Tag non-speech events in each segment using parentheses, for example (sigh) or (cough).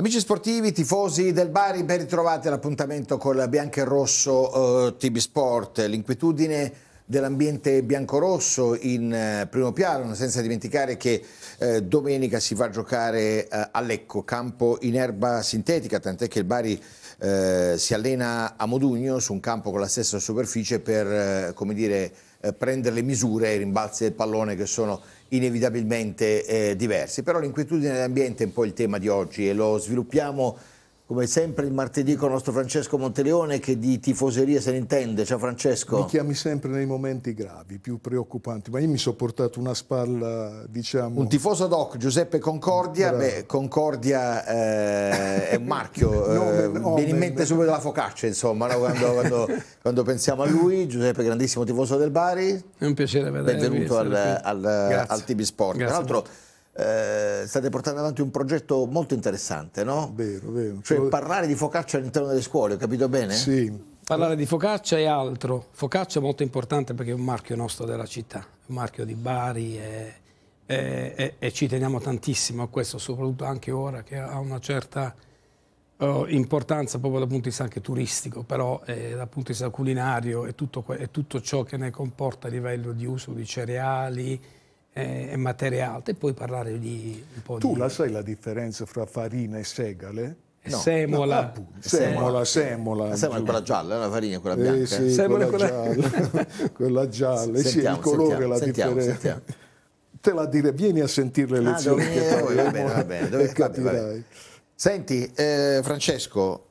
Amici sportivi, tifosi del Bari, ben ritrovati all'appuntamento con la bianca e rosso eh, TB Sport. L'inquietudine dell'ambiente biancorosso in eh, primo piano, senza dimenticare che eh, domenica si va a giocare eh, a Lecco, campo in erba sintetica, tant'è che il Bari eh, si allena a Modugno su un campo con la stessa superficie per, eh, come dire, prendere le misure, i rimbalzi del pallone che sono inevitabilmente eh, diversi, però l'inquietudine dell'ambiente è un po' il tema di oggi e lo sviluppiamo come sempre il martedì con il nostro Francesco Monteleone che di tifoseria se ne intende. Ciao Francesco. Mi chiami sempre nei momenti gravi, più preoccupanti, ma io mi sono portato una spalla, diciamo... Un tifoso doc, Giuseppe Concordia, beh, Concordia eh, è un marchio, (laughs) no, eh, no, viene in mente subito la focaccia, insomma, no? quando, quando, (laughs) quando, pensiamo a lui. Giuseppe, grandissimo tifoso del Bari. È un piacere vederlo. Benvenuto al, al, al, al, TV Sport. Grazie Tra l'altro eh, state portando avanti un progetto molto interessante, no? Vero, vero. Cioè Però... parlare di focaccia all'interno delle scuole, ho capito bene? Sì. Parlare di focaccia è altro. Focaccia è molto importante perché è un marchio nostro della città, un marchio di Bari e, e, e, e ci teniamo tantissimo a questo, soprattutto anche ora che ha una certa... Oh, importanza proprio dal punto di vista anche turistico, però eh, dal punto di vista culinario e tutto, e tutto ciò che ne comporta a livello di uso di cereali, e materie alte e poi parlare di un po' tu di... la sai la differenza fra farina e segale? No, semola. Ah, no, semola, semola, La semola è quella gialla, la farina è quella eh, bianca. Eh sì, semola quella, quella gialla, (laughs) quella gialla. Sentiamo, sì, il colore sentiamo, la sentiamo, differenza. Sentiamo. Te la dire, vieni a sentire le ah, lezioni. Ah, dove, va bene, va bene, dove, capirai. Va bene. Senti, eh, Francesco,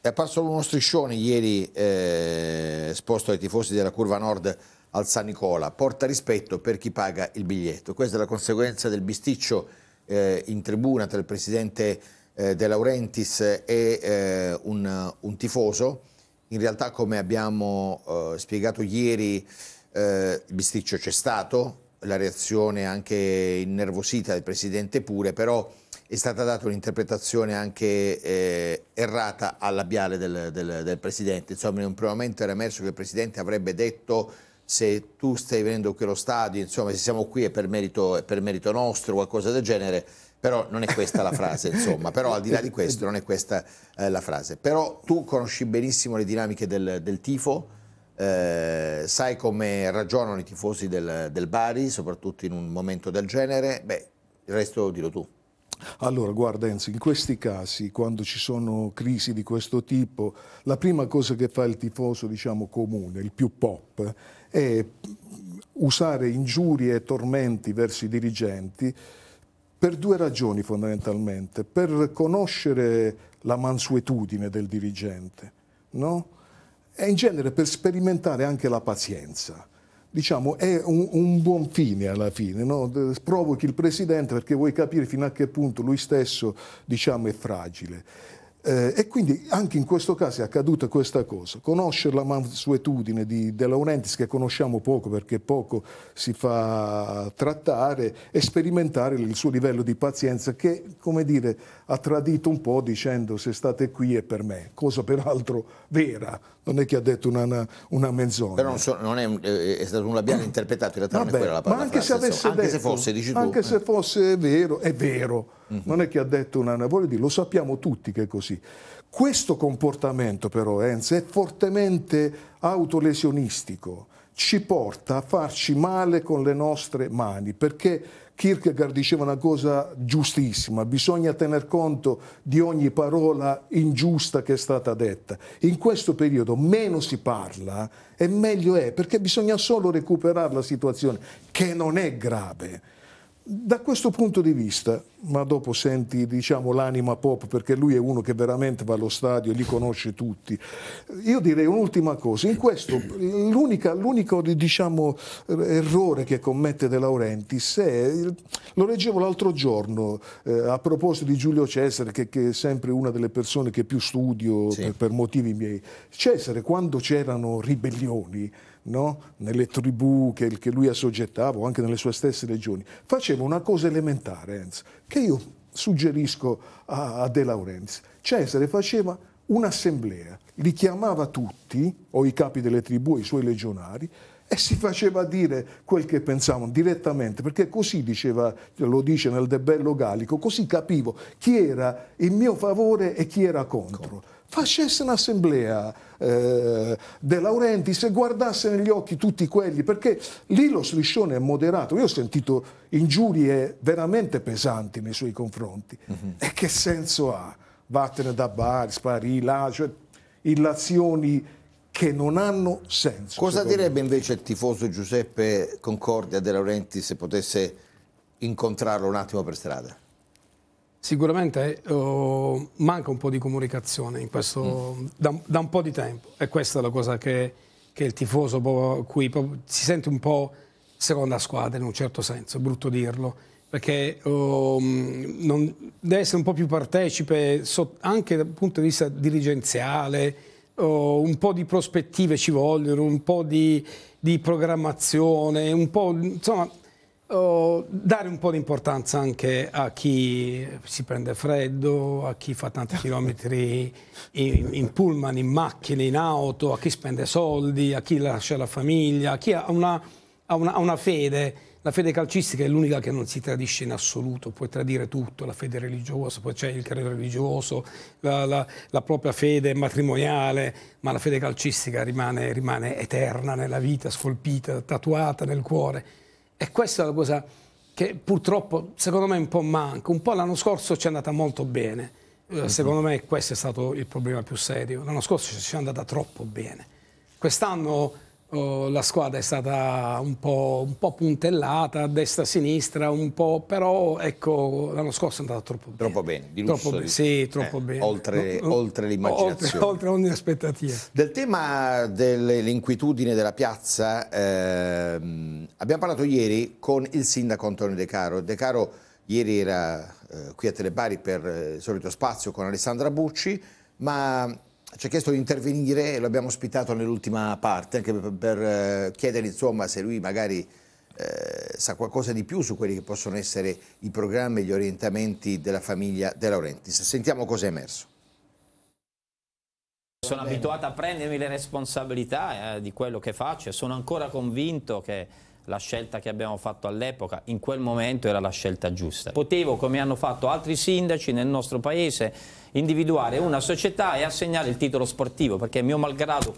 è apparso uno striscione ieri eh, esposto ai tifosi della Curva Nord al San Nicola, porta rispetto per chi paga il biglietto. Questa è la conseguenza del bisticcio eh, in tribuna tra il presidente eh, De Laurentiis e eh, un, un, tifoso. In realtà, come abbiamo eh, spiegato ieri, eh, il bisticcio c'è stato, la reazione anche innervosita del presidente pure, però è stata data un'interpretazione anche eh, errata al labiale del, del, del, Presidente. Insomma, in un primo momento era emerso che il Presidente avrebbe detto se tu stai venendo qui allo stadio, insomma se siamo qui è per merito, è per merito nostro, qualcosa del genere, però non è questa la frase, insomma, però al di là di questo non è questa eh, la frase. Però tu conosci benissimo le dinamiche del, del tifo, eh, sai come ragionano i tifosi del, del, Bari, soprattutto in un momento del genere, beh, il resto dillo tu. Allora, guarda Enzo, in questi casi, quando ci sono crisi di questo tipo, la prima cosa che fa il tifoso, diciamo, comune, il più pop, e usare ingiurie e tormenti verso i dirigenti per due ragioni fondamentalmente, per conoscere la mansuetudine del dirigente no? e in genere per sperimentare anche la pazienza. Diciamo, è un, un buon fine alla fine, no? provochi il Presidente perché vuoi capire fino a che punto lui stesso diciamo, è fragile. Eh, e quindi anche in questo caso è accaduta questa cosa. Conoscere la mansuetudine di De Laurentiis, che conosciamo poco perché poco si fa trattare, e sperimentare il suo livello di pazienza che, come dire, ha tradito un po' dicendo se state qui è per me, cosa peraltro vera, non è che ha detto una, una, una menzogna. Però non, so, non è, è, stato un labiale interpretato, in realtà Vabbè, non è quella la parola. Ma anche, frase, se, avesse insomma, detto, anche se fosse, Anche se eh. fosse vero, è vero Mm-hmm. Non è che ha detto una voglio dire, lo sappiamo tutti che è così. Questo comportamento però, Enz, è fortemente autolesionistico, ci porta a farci male con le nostre mani, perché Kierkegaard diceva una cosa giustissima, bisogna tener conto di ogni parola ingiusta che è stata detta. In questo periodo meno si parla e meglio è, perché bisogna solo recuperare la situazione, che non è grave da questo punto di vista, ma dopo senti diciamo, l'anima pop perché lui è uno che veramente va allo stadio, e li conosce tutti, io direi un'ultima cosa, in questo l'unico diciamo, errore che commette De Laurentiis è, lo leggevo l'altro giorno eh, a proposito di Giulio Cesare che, che, è sempre una delle persone che più studio sì. per, per motivi miei, Cesare quando c'erano ribellioni no? nelle tribù che, che, lui assoggettava o anche nelle sue stesse legioni, faceva una cosa elementare, Enzo, che io suggerisco a, a De Laurenti. Cesare faceva un'assemblea, li chiamava tutti, o i capi delle tribù i suoi legionari, e si faceva dire quel che pensavano direttamente, perché così diceva, lo dice nel De Bello Gallico, così capivo chi era in mio favore e chi era contro facesse un'assemblea eh, De Laurenti, se guardasse negli occhi tutti quelli, perché lì lo striscione è moderato. Io ho sentito ingiurie veramente pesanti nei suoi confronti. Mm-hmm. E che senso ha? Vattene da Bari, sparì là, cioè illazioni che non hanno senso. Cosa direbbe me. invece il tifoso Giuseppe Concordia De Laurenti se potesse incontrarlo un attimo per strada? Sicuramente eh, oh, manca un po' di comunicazione questo, mm. da, da, un po' di tempo e questa è la cosa che, che il tifoso qui si sente un po' seconda squadra in un certo senso, è brutto dirlo, perché oh, non, deve essere un po' più partecipe so, anche dal punto di vista dirigenziale, oh, un po' di prospettive ci vogliono, un po' di, di programmazione, un po' insomma Oh, dare un po' di importanza anche a chi si prende freddo, a chi fa tanti (laughs) chilometri in, in, pullman, in macchine, in auto, a chi spende soldi, a chi lascia la famiglia, a chi ha una, ha una, ha una fede. La fede calcistica è l'unica che non si tradisce in assoluto, puoi tradire tutto, la fede religiosa, poi c'è il credo religioso, la, la, la, propria fede matrimoniale, ma la fede calcistica rimane, rimane eterna nella vita, scolpita, tatuata nel cuore. E questa è la cosa che purtroppo secondo me un po' manca. Un po' l'anno scorso ci è andata molto bene, eh, mhm. secondo me questo è stato il problema più serio. L'anno scorso ci è andata troppo bene. Quest'anno Oh, la squadra è stata un po', un po', puntellata, a destra, a sinistra, un po', però ecco, l'anno scorso è andata troppo bene. Troppo bene, di lusso. Troppo di... Sì, troppo eh, bene. Oltre, no, oltre l'immaginazione. Oltre, oltre ogni aspettativa. Del tema dell'inquietudine della piazza, ehm, abbiamo parlato ieri con il sindaco Antonio De Caro. De Caro ieri era eh, qui a Telebari per eh, il solito spazio con Alessandra Bucci, ma ci ha chiesto di intervenire e l'abbiamo ospitato nell'ultima parte anche per, per eh, chiedere insomma, se lui magari eh, sa qualcosa di più su quelli che possono essere i programmi e gli orientamenti della famiglia De Laurentiis. Sentiamo cosa è emerso. Sono abituato a prendermi le responsabilità eh, di quello che faccio e sono ancora convinto che la scelta che abbiamo fatto all'epoca, in quel momento, era la scelta giusta. Potevo, come hanno fatto altri sindaci nel nostro paese, individuare una società e assegnare il titolo sportivo, perché mio malgrado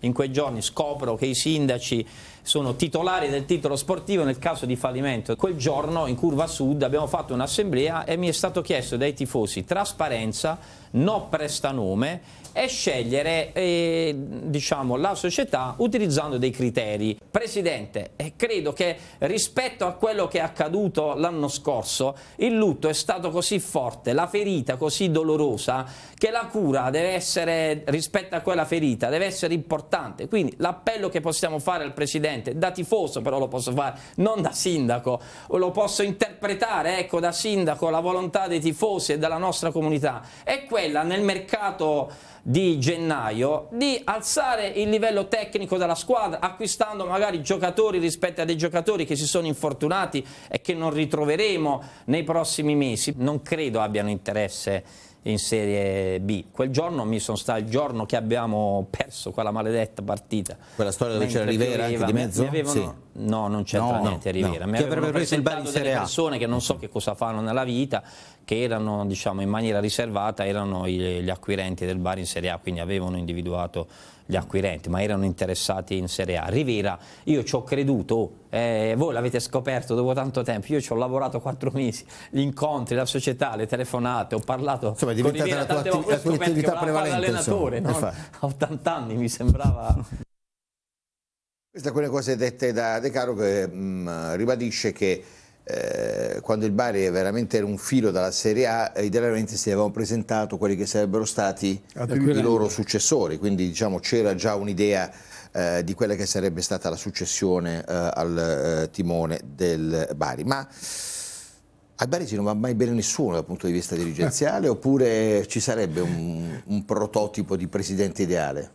in quei giorni scopro che i sindaci sono titolari del titolo sportivo nel caso di fallimento. Quel giorno in Curva Sud abbiamo fatto un'assemblea e mi è stato chiesto dai tifosi trasparenza, no prestanome è scegliere eh, diciamo, la società utilizzando dei criteri. Presidente, eh, credo che rispetto a quello che è accaduto l'anno scorso, il lutto è stato così forte, la ferita così dolorosa, che la cura deve essere, rispetto a quella ferita, deve essere importante. Quindi l'appello che possiamo fare al Presidente, da tifoso però lo posso fare, non da sindaco, lo posso interpretare ecco, da sindaco la volontà dei tifosi e della nostra comunità, è quella nel mercato di gennaio di alzare il livello tecnico della squadra acquistando magari giocatori rispetto a dei giocatori che si sono infortunati e che non ritroveremo nei prossimi mesi. Non credo abbiano interesse in Serie B. Quel giorno mi sono stato il giorno che abbiamo perso quella maledetta partita. Quella storia dove c'era Rivera aveva, anche di mezzo? Avevano, sì. No, non c'entra no, niente Rivera. No. Mi avrebbe preso il bar in Serie A. persone che non so che cosa fanno nella vita, che erano diciamo, in maniera riservata, erano gli acquirenti del bar in Serie A, quindi avevano individuato gli acquirenti, ma erano interessati in Serie A. Rivera, io ci ho creduto, eh, voi l'avete scoperto dopo tanto tempo, io ci ho lavorato quattro mesi, gli incontri, la società, le telefonate, ho parlato insomma, è diventata Rivera, la tua, atti- la tua attività prevalente. Allenatore, no? a 80 anni mi sembrava... Queste sono quelle cose dette da De Caro che mh, mm, ribadisce che eh, quando il Bari veramente era un filo dalla Serie A, eh, idealmente si avevano presentato quelli che sarebbero stati ah, i loro successori, quindi diciamo, c'era già un'idea eh, di quella che sarebbe stata la successione eh, al eh, timone del Bari. Ma al Bari si non va mai bene nessuno dal punto di vista dirigenziale (laughs) oppure ci sarebbe un, un prototipo di presidente ideale?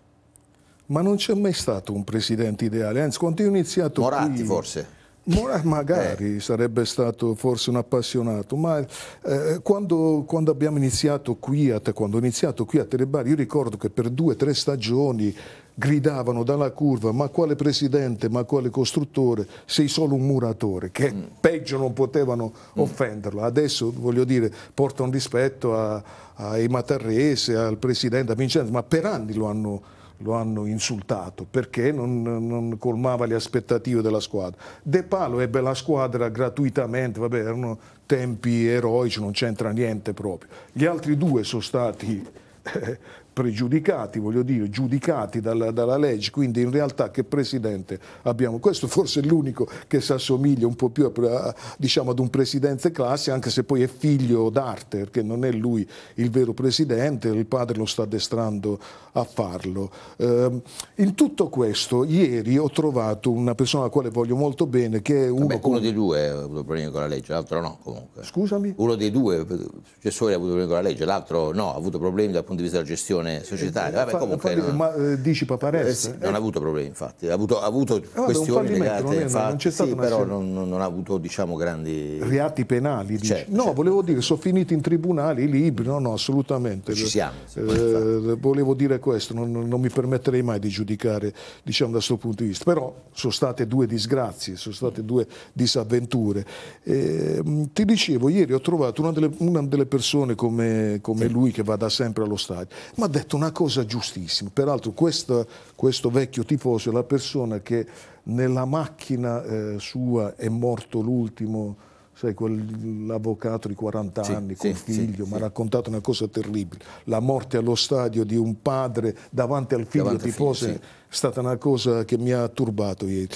Ma non c'è mai stato un presidente ideale, anzi quando io ho iniziato... Morati qui... forse? Eh. magari eh. sarebbe stato forse un appassionato, ma eh, quando, quando, abbiamo iniziato qui a, quando ho iniziato qui a Terebari, io ricordo che per due o tre stagioni gridavano dalla curva ma quale presidente, ma quale costruttore, sei solo un muratore, che mm. peggio non potevano mm. offenderlo. Adesso voglio dire, porta un rispetto ai Matarrese, al presidente, a Vincenzo, ma per anni lo hanno lo hanno insultato perché non, non, colmava le aspettative della squadra. De Palo ebbe la squadra gratuitamente, vabbè, erano tempi eroici, non c'entra niente proprio. Gli altri due sono stati eh, pregiudicati, voglio dire, giudicati dalla, dalla, legge, quindi in realtà che presidente abbiamo? Questo forse è l'unico che si assomiglia un po' più a, diciamo, ad un presidente classe, anche se poi è figlio d'arte, perché non è lui il vero presidente, il padre lo sta addestrando a farlo. Eh, in tutto questo, ieri ho trovato una persona a quale voglio molto bene, che è uno... Vabbè, uno dei due ha avuto problemi con la legge, l'altro no comunque. Scusami? Uno dei due successori ha avuto problemi con la legge, l'altro no, ha avuto problemi dal punto di vista della gestione questione eh, societaria. Eh, vabbè, comunque non, ma eh, dici Paparella? Eh, sì, non ha avuto problemi, infatti, ha avuto, ha avuto eh, questioni legate, non, infatti, non c'è stato sì, però non, non, ha avuto diciamo, grandi reati penali. Certo, no, certo. volevo dire, sono finiti in tribunale i libri, no, no, assolutamente. Ci siamo. volevo dire questo, non, non, mi permetterei mai di giudicare diciamo, da questo punto di vista, però sono state due disgrazie, sono state due disavventure. Ehm, ti dicevo, ieri ho trovato una delle, una delle persone come, come sì. lui che va da sempre allo stadio, ma detto una cosa giustissima. Peraltro questo, questo vecchio tifoso è la persona che nella macchina eh, sua è morto l'ultimo, sai, quell'avvocato di 40 sì, anni con sì, figlio, sì, mi ha raccontato una cosa terribile. La morte allo stadio di un padre davanti al figlio davanti tifoso figlio, è stata una cosa che mi ha turbato ieri.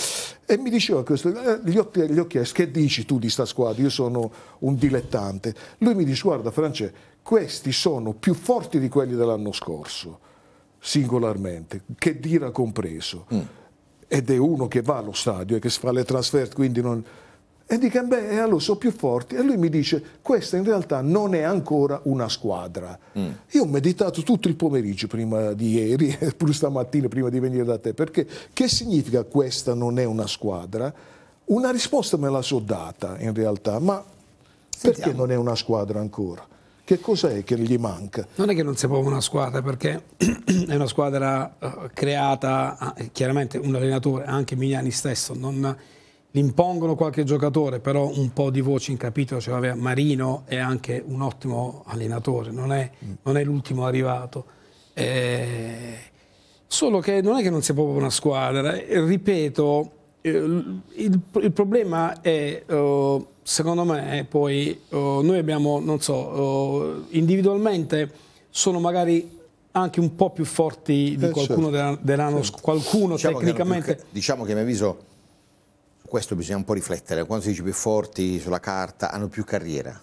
E mi diceva questo, eh, gli ho, gli ho chiesto che dici tu di sta squadra, io sono un dilettante. Lui mi dice guarda Francesco, questi sono più forti di quelli dell'anno scorso, singolarmente, che Dira compreso. Mm. Ed è uno che va allo stadio e che fa le transfert, quindi non... E dica, beh, allora sono più forti. E lui mi dice, questa in realtà non è ancora una squadra. Mm. Io ho meditato tutto il pomeriggio prima di ieri, (laughs) pure stamattina prima di venire da te, perché che significa questa non è una squadra? Una risposta me la so data in realtà, ma Sentiamo. perché non è una squadra ancora? Che cos'è che gli manca? Non è che non si può una squadra perché (clears throat) è una squadra eh, creata, ah, eh, chiaramente un allenatore, anche Mignani stesso, non l'impongono qualche giocatore, però un po' di voce in capitolo ce cioè, l'aveva Marino, è anche un ottimo allenatore, non è, mm. è l'ultimo arrivato. Eh, solo che non è che non si può una squadra, ripeto, il, eh, il, il problema è... Uh, secondo me eh, poi oh, noi abbiamo, non so, oh, individualmente sono magari anche un po' più forti di eh, qualcuno certo. dell'anno certo. qualcuno diciamo tecnicamente. Che diciamo che a mio avviso questo bisogna un po' riflettere, quando si dice più forti sulla carta hanno più carriera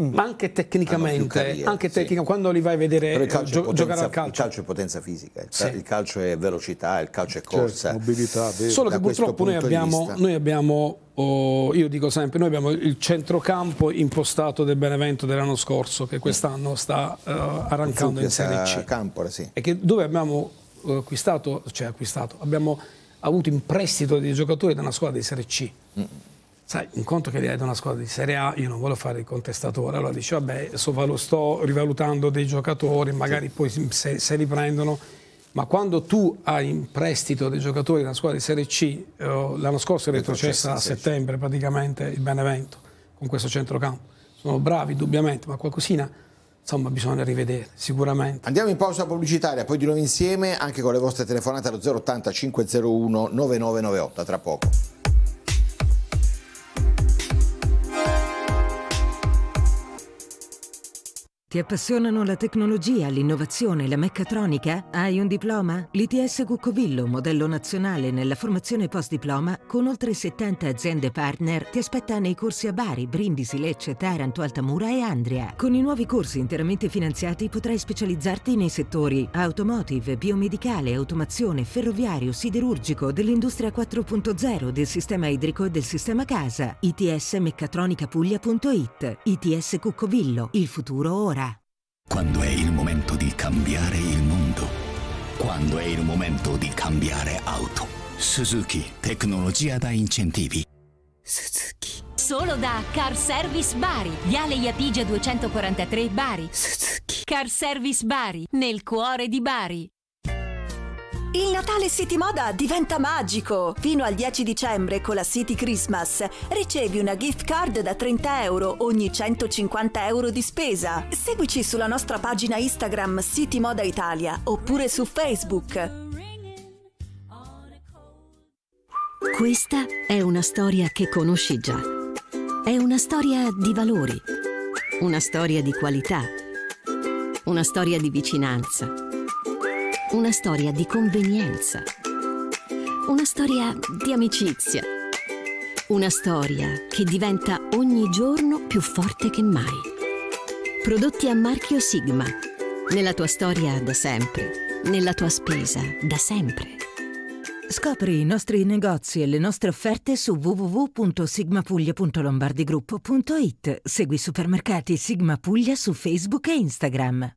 Mm. Ma anche tecnicamente, carriera, anche tecnica, sì. quando li vai a vedere gio- potenza, giocare al calcio. Il calcio è potenza fisica, il, sì. il calcio è velocità, il calcio è certo, corsa. Certo, mobilità, Solo che purtroppo noi abbiamo, noi abbiamo oh, io dico sempre, noi abbiamo il centrocampo impostato del Benevento dell'anno scorso, che quest'anno sta uh, arrancando in Serie C. Campora, sì. E che, dove abbiamo eh, acquistato, cioè acquistato, abbiamo avuto in prestito dei giocatori da una squadra di Serie C. Mm sai, un conto che hai da una squadra di Serie A, io non voglio fare il contestatore, allora dice vabbè, lo sto rivalutando dei giocatori, magari poi se, se li prendono, ma quando tu hai in prestito dei giocatori della squadra di Serie C, eh, l'anno scorso è retrocessa a settembre praticamente il Benevento con questo centrocampo, sono bravi indubbiamente, ma qualcosina insomma bisogna rivedere sicuramente. Andiamo in pausa pubblicitaria, poi di nuovo insieme anche con le vostre telefonate allo 080 501 9998, tra poco. Ti appassionano la tecnologia, l'innovazione, la meccatronica? Hai un diploma? L'ITS Guccovillo, modello nazionale nella formazione post-diploma, con oltre 70 aziende partner, ti aspetta nei corsi a Bari, Brindisi, Lecce, Taranto, Altamura e Andria. Con i nuovi corsi interamente finanziati potrai specializzarti nei settori automotive, biomedicale, automazione, ferroviario, siderurgico, dell'industria 4.0, del sistema idrico e del sistema casa. ITS Meccatronica itsmeccatronicapuglia.it ITS Cuccovillo, il futuro ora. Quando è il momento di cambiare il mondo. Quando è il momento di cambiare auto. Suzuki, tecnologia da incentivi. Suzuki. Solo da Car Service Bari. Viale Iapigia 243 Bari. Suzuki. Car Service Bari, nel cuore di Bari. Il Natale City Moda diventa magico! Fino al 10 dicembre con la City Christmas ricevi una gift card da 30 euro ogni 150 euro di spesa. Seguici sulla nostra pagina Instagram City Moda Italia oppure su Facebook. Questa è una storia che conosci già. È una storia di valori, una storia di qualità, una storia di vicinanza una storia di convenienza. Una storia di amicizia. Una storia che diventa ogni giorno più forte che mai. Prodotti a marchio Sigma. Nella tua storia da sempre. Nella tua spesa da sempre. Scopri i nostri negozi e le nostre offerte su www.sigmapuglia.lombardigruppo.it. Segui Supermercati Sigma Puglia su Facebook e Instagram.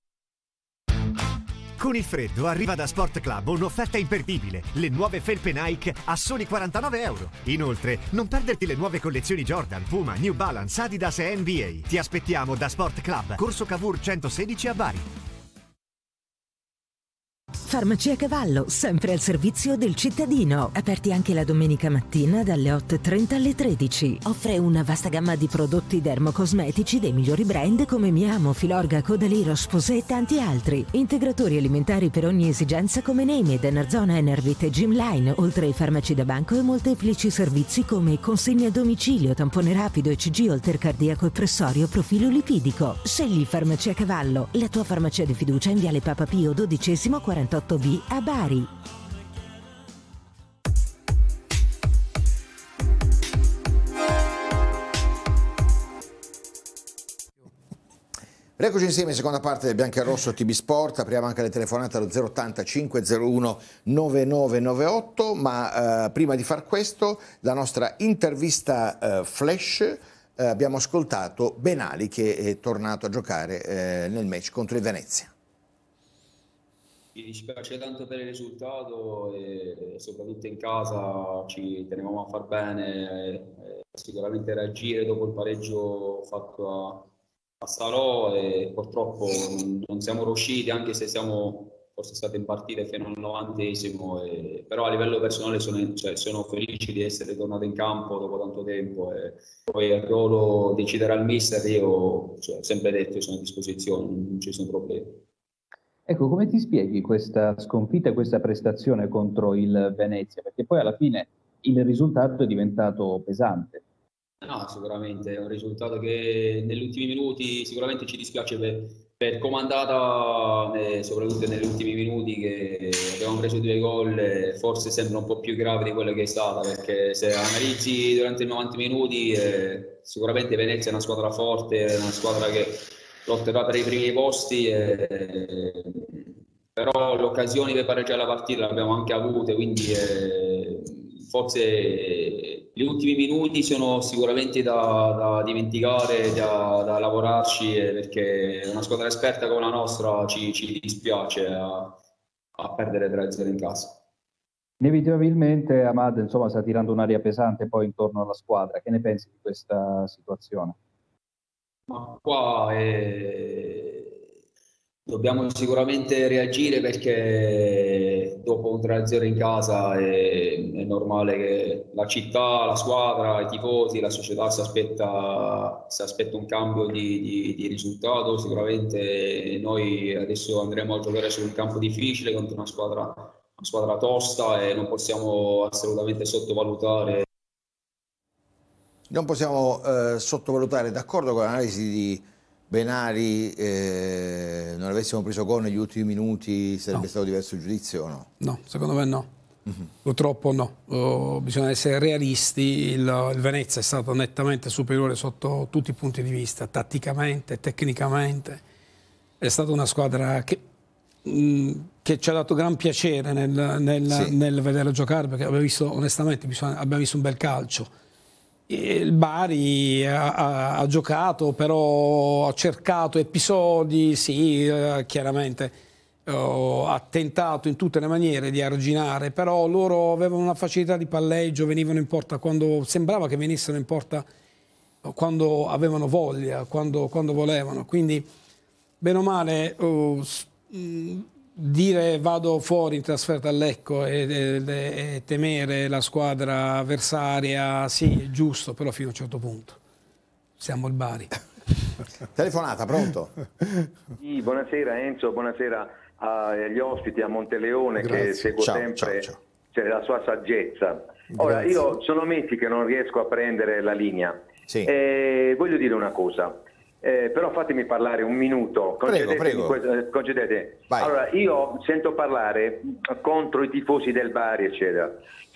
Con il freddo arriva da Sport Club un'offerta imperdibile. Le nuove felpe Nike a soli 49 euro. Inoltre, non perderti le nuove collezioni Jordan, Puma, New Balance, Adidas e NBA. Ti aspettiamo da Sport Club, Corso Cavour 116 a Bari. Farmacia Cavallo, sempre al servizio del cittadino. Aperti anche la domenica mattina dalle 8.30 alle 13. Offre una vasta gamma di prodotti dermocosmetici dei migliori brand come Miamo, Filorga, Codaliro, Sposè e tanti altri. Integratori alimentari per ogni esigenza come Nemed, Enerzona, Enervit e Gymline, oltre ai farmaci da banco e molteplici servizi come consegne a domicilio, tampone rapido, ECG, oltre cardiaco e pressorio, profilo lipidico. Scegli Farmacia Cavallo, la tua farmacia di fiducia in Viale Papa Pio XII 40 48B a Bari. Eccoci insieme, seconda parte del Bianca e Rosso TB Sport, apriamo anche le telefonate allo 080 501 9998, ma eh, prima di far questo la nostra intervista eh, flash eh, abbiamo ascoltato Benali che è tornato a giocare eh, nel match contro il Venezia mi dispiace tanto per il risultato e soprattutto in casa ci tenevamo a far bene, e, e sicuramente reagire dopo il pareggio fatto a, a Salò e purtroppo non siamo riusciti anche se siamo forse state in partita fino al 90esimo, però a livello personale sono, cioè, sono, felice di essere tornato in campo dopo tanto tempo e poi il ruolo deciderà il mister, io cioè, ho sempre detto sono a disposizione, non ci sono problemi. Ecco, come ti spieghi questa sconfitta, questa prestazione contro il Venezia? Perché poi alla fine il risultato è diventato pesante. No, sicuramente è un risultato che negli ultimi minuti sicuramente ci dispiace per, per comandata, eh, soprattutto negli ultimi minuti che abbiamo preso due gol, eh, forse sembra un po' più grave di quello che è stata, perché se analizzi durante i 90 minuti eh, sicuramente Venezia è una squadra forte, è una squadra che lotterà per i primi posti e eh, però l'occasione per pareggiare la partita l'abbiamo anche avuta, quindi eh, forse gli ultimi minuti sono sicuramente da, da dimenticare, da, da, lavorarci, eh, perché una squadra esperta come la nostra ci, ci dispiace a, a perdere 3-0 in casa. Inevitabilmente Amad insomma, sta tirando un'aria pesante poi intorno alla squadra, che ne pensi di questa situazione? Ma qua è eh, Dobbiamo sicuramente reagire perché dopo un 3-0 in casa è, è, normale che la città, la squadra, i tifosi, la società si aspetta, si aspetta un cambio di, di, di, risultato. Sicuramente noi adesso andremo a giocare su un campo difficile contro una squadra, una squadra tosta e non possiamo assolutamente sottovalutare. Non possiamo eh, sottovalutare, d'accordo con l'analisi di... Benari eh, non avessimo preso gol negli ultimi minuti sarebbe no. stato diverso il giudizio o no? No, secondo me no. Mm-hmm. Purtroppo no, oh, bisogna essere realisti, il, il, Venezia è stato nettamente superiore sotto tutti i punti di vista, tatticamente, tecnicamente, è stata una squadra che, mh, mm, che ci ha dato gran piacere nel, nel, sì. nel vederla giocare perché abbiamo visto onestamente bisogna, abbiamo visto un bel calcio il Bari ha, ha, giocato, però ha cercato episodi, sì, eh, chiaramente oh, eh, ha tentato in tutte le maniere di arginare, però loro avevano una facilità di palleggio, venivano in porta quando sembrava che venissero in porta eh, quando avevano voglia, quando, quando volevano. Quindi, bene o male, oh, mh, mm, dire vado fuori in trasferta a Lecco e, e, e, temere la squadra avversaria, sì, è giusto, però fino a un certo punto. Siamo il Bari. (laughs) Telefonata, pronto? Sì, buonasera Enzo, buonasera agli ospiti a Monteleone Grazie. che seguo ciao, sempre ciao, ciao. Cioè, la sua saggezza. Ora, Grazie. io sono Metti che non riesco a prendere la linea. Sì. Eh, voglio dire una cosa. Eh, però fatemi parlare un minuto, eh, concedete, prego, prego. concedete. Allora, io sento parlare contro i tifosi del Bari, eccetera.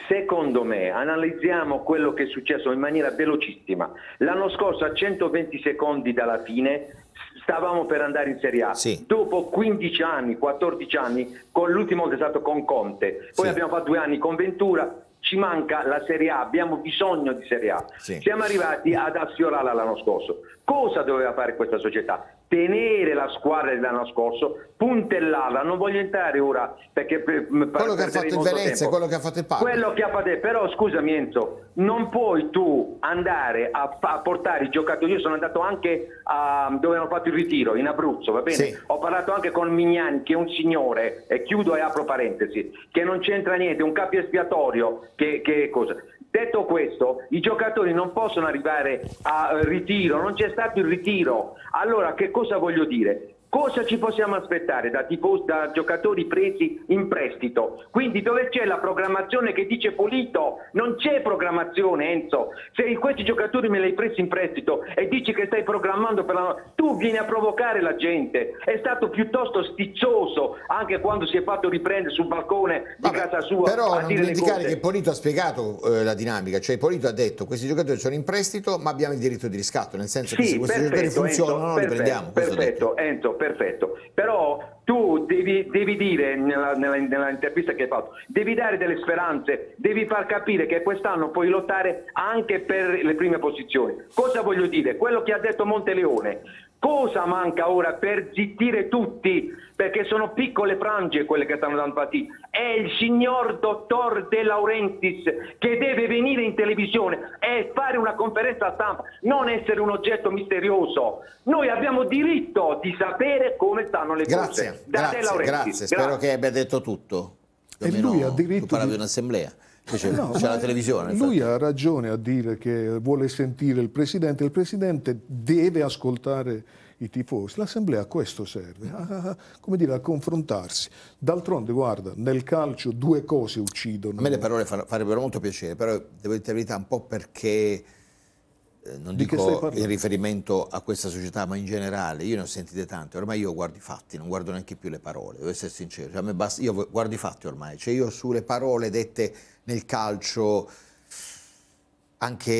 Secondo me, analizziamo quello che è successo in maniera velocissima. L'anno scorso, a 120 secondi dalla fine, stavamo per andare in Serie A. Sì. Dopo 15 anni, 14 anni, con l'ultimo che è stato con Conte, poi sì. abbiamo fatto due anni con Ventura, ci manca la Serie A, abbiamo bisogno di Serie A. Sì. Siamo arrivati ad Asfiorala l'anno scorso. Cosa doveva fare questa società? Tenere la squadra dell'anno scorso, puntellarla, non voglio entrare ora perché eh, quello che ha fatto il Venezia, quello che ha fatto il Parma. Quello che ha fatto, però scusami Enzo, non puoi tu andare a, a portare i giocatori. Io sono andato anche a, dove hanno fatto il ritiro in Abruzzo, va bene? Sì. Ho parlato anche con Mignani, che è un signore, e chiudo e apro parentesi, che non c'entra niente, un capo espiatorio che, che cosa? Detto questo, i giocatori non possono arrivare a eh, ritiro, non c'è stato il ritiro. Allora, che cosa voglio dire? Cosa ci possiamo aspettare da, tifos, da giocatori presi in prestito? Quindi dove c'è la programmazione che dice Polito? Non c'è programmazione Enzo. Se questi giocatori me li hai presi in prestito e dici che stai programmando per la... Tu vieni a provocare la gente. È stato piuttosto sticcioso anche quando si è fatto riprendere sul balcone di Vabbè, casa sua. Però non dimenticare che Polito ha spiegato eh, la dinamica. Cioè Polito ha detto questi giocatori sono in prestito ma abbiamo il diritto di riscatto. Nel senso sì, che se questi perfetto, giocatori funzionano Enzo, li perfetto, prendiamo. Perfetto Enzo perfetto, però tu devi, devi dire nella, nella, nella, intervista che hai fatto, devi dare delle speranze, devi far capire che quest'anno puoi lottare anche per le prime posizioni. Cosa voglio dire? Quello che ha detto Monteleone, Cosa manca ora per zittire tutti? Perché sono piccole frange quelle che stanno dando fatica. È il signor dottor De Laurentiis che deve venire in televisione e fare una conferenza stampa, non essere un oggetto misterioso. Noi abbiamo diritto di sapere come stanno le grazie, cose. Da grazie, grazie, spero che abbia detto tutto. Più e lui ha diritto tu di un'assemblea. Invece no, c'è la televisione. Lui ha ragione a dire che vuole sentire il Presidente. Il Presidente deve ascoltare i tifosi. L'Assemblea a questo serve, a, come dire, a confrontarsi. D'altronde, guarda, nel calcio due cose uccidono. A me le parole farebbero molto piacere, però devo dire la verità un po' perché eh, non di dico in riferimento a questa società, ma in generale, io ne ho sentite tante, ormai io guardo i fatti, non guardo neanche più le parole, devo essere sincero, cioè, basta, io guardo i fatti ormai, cioè io sulle parole dette nel calcio anche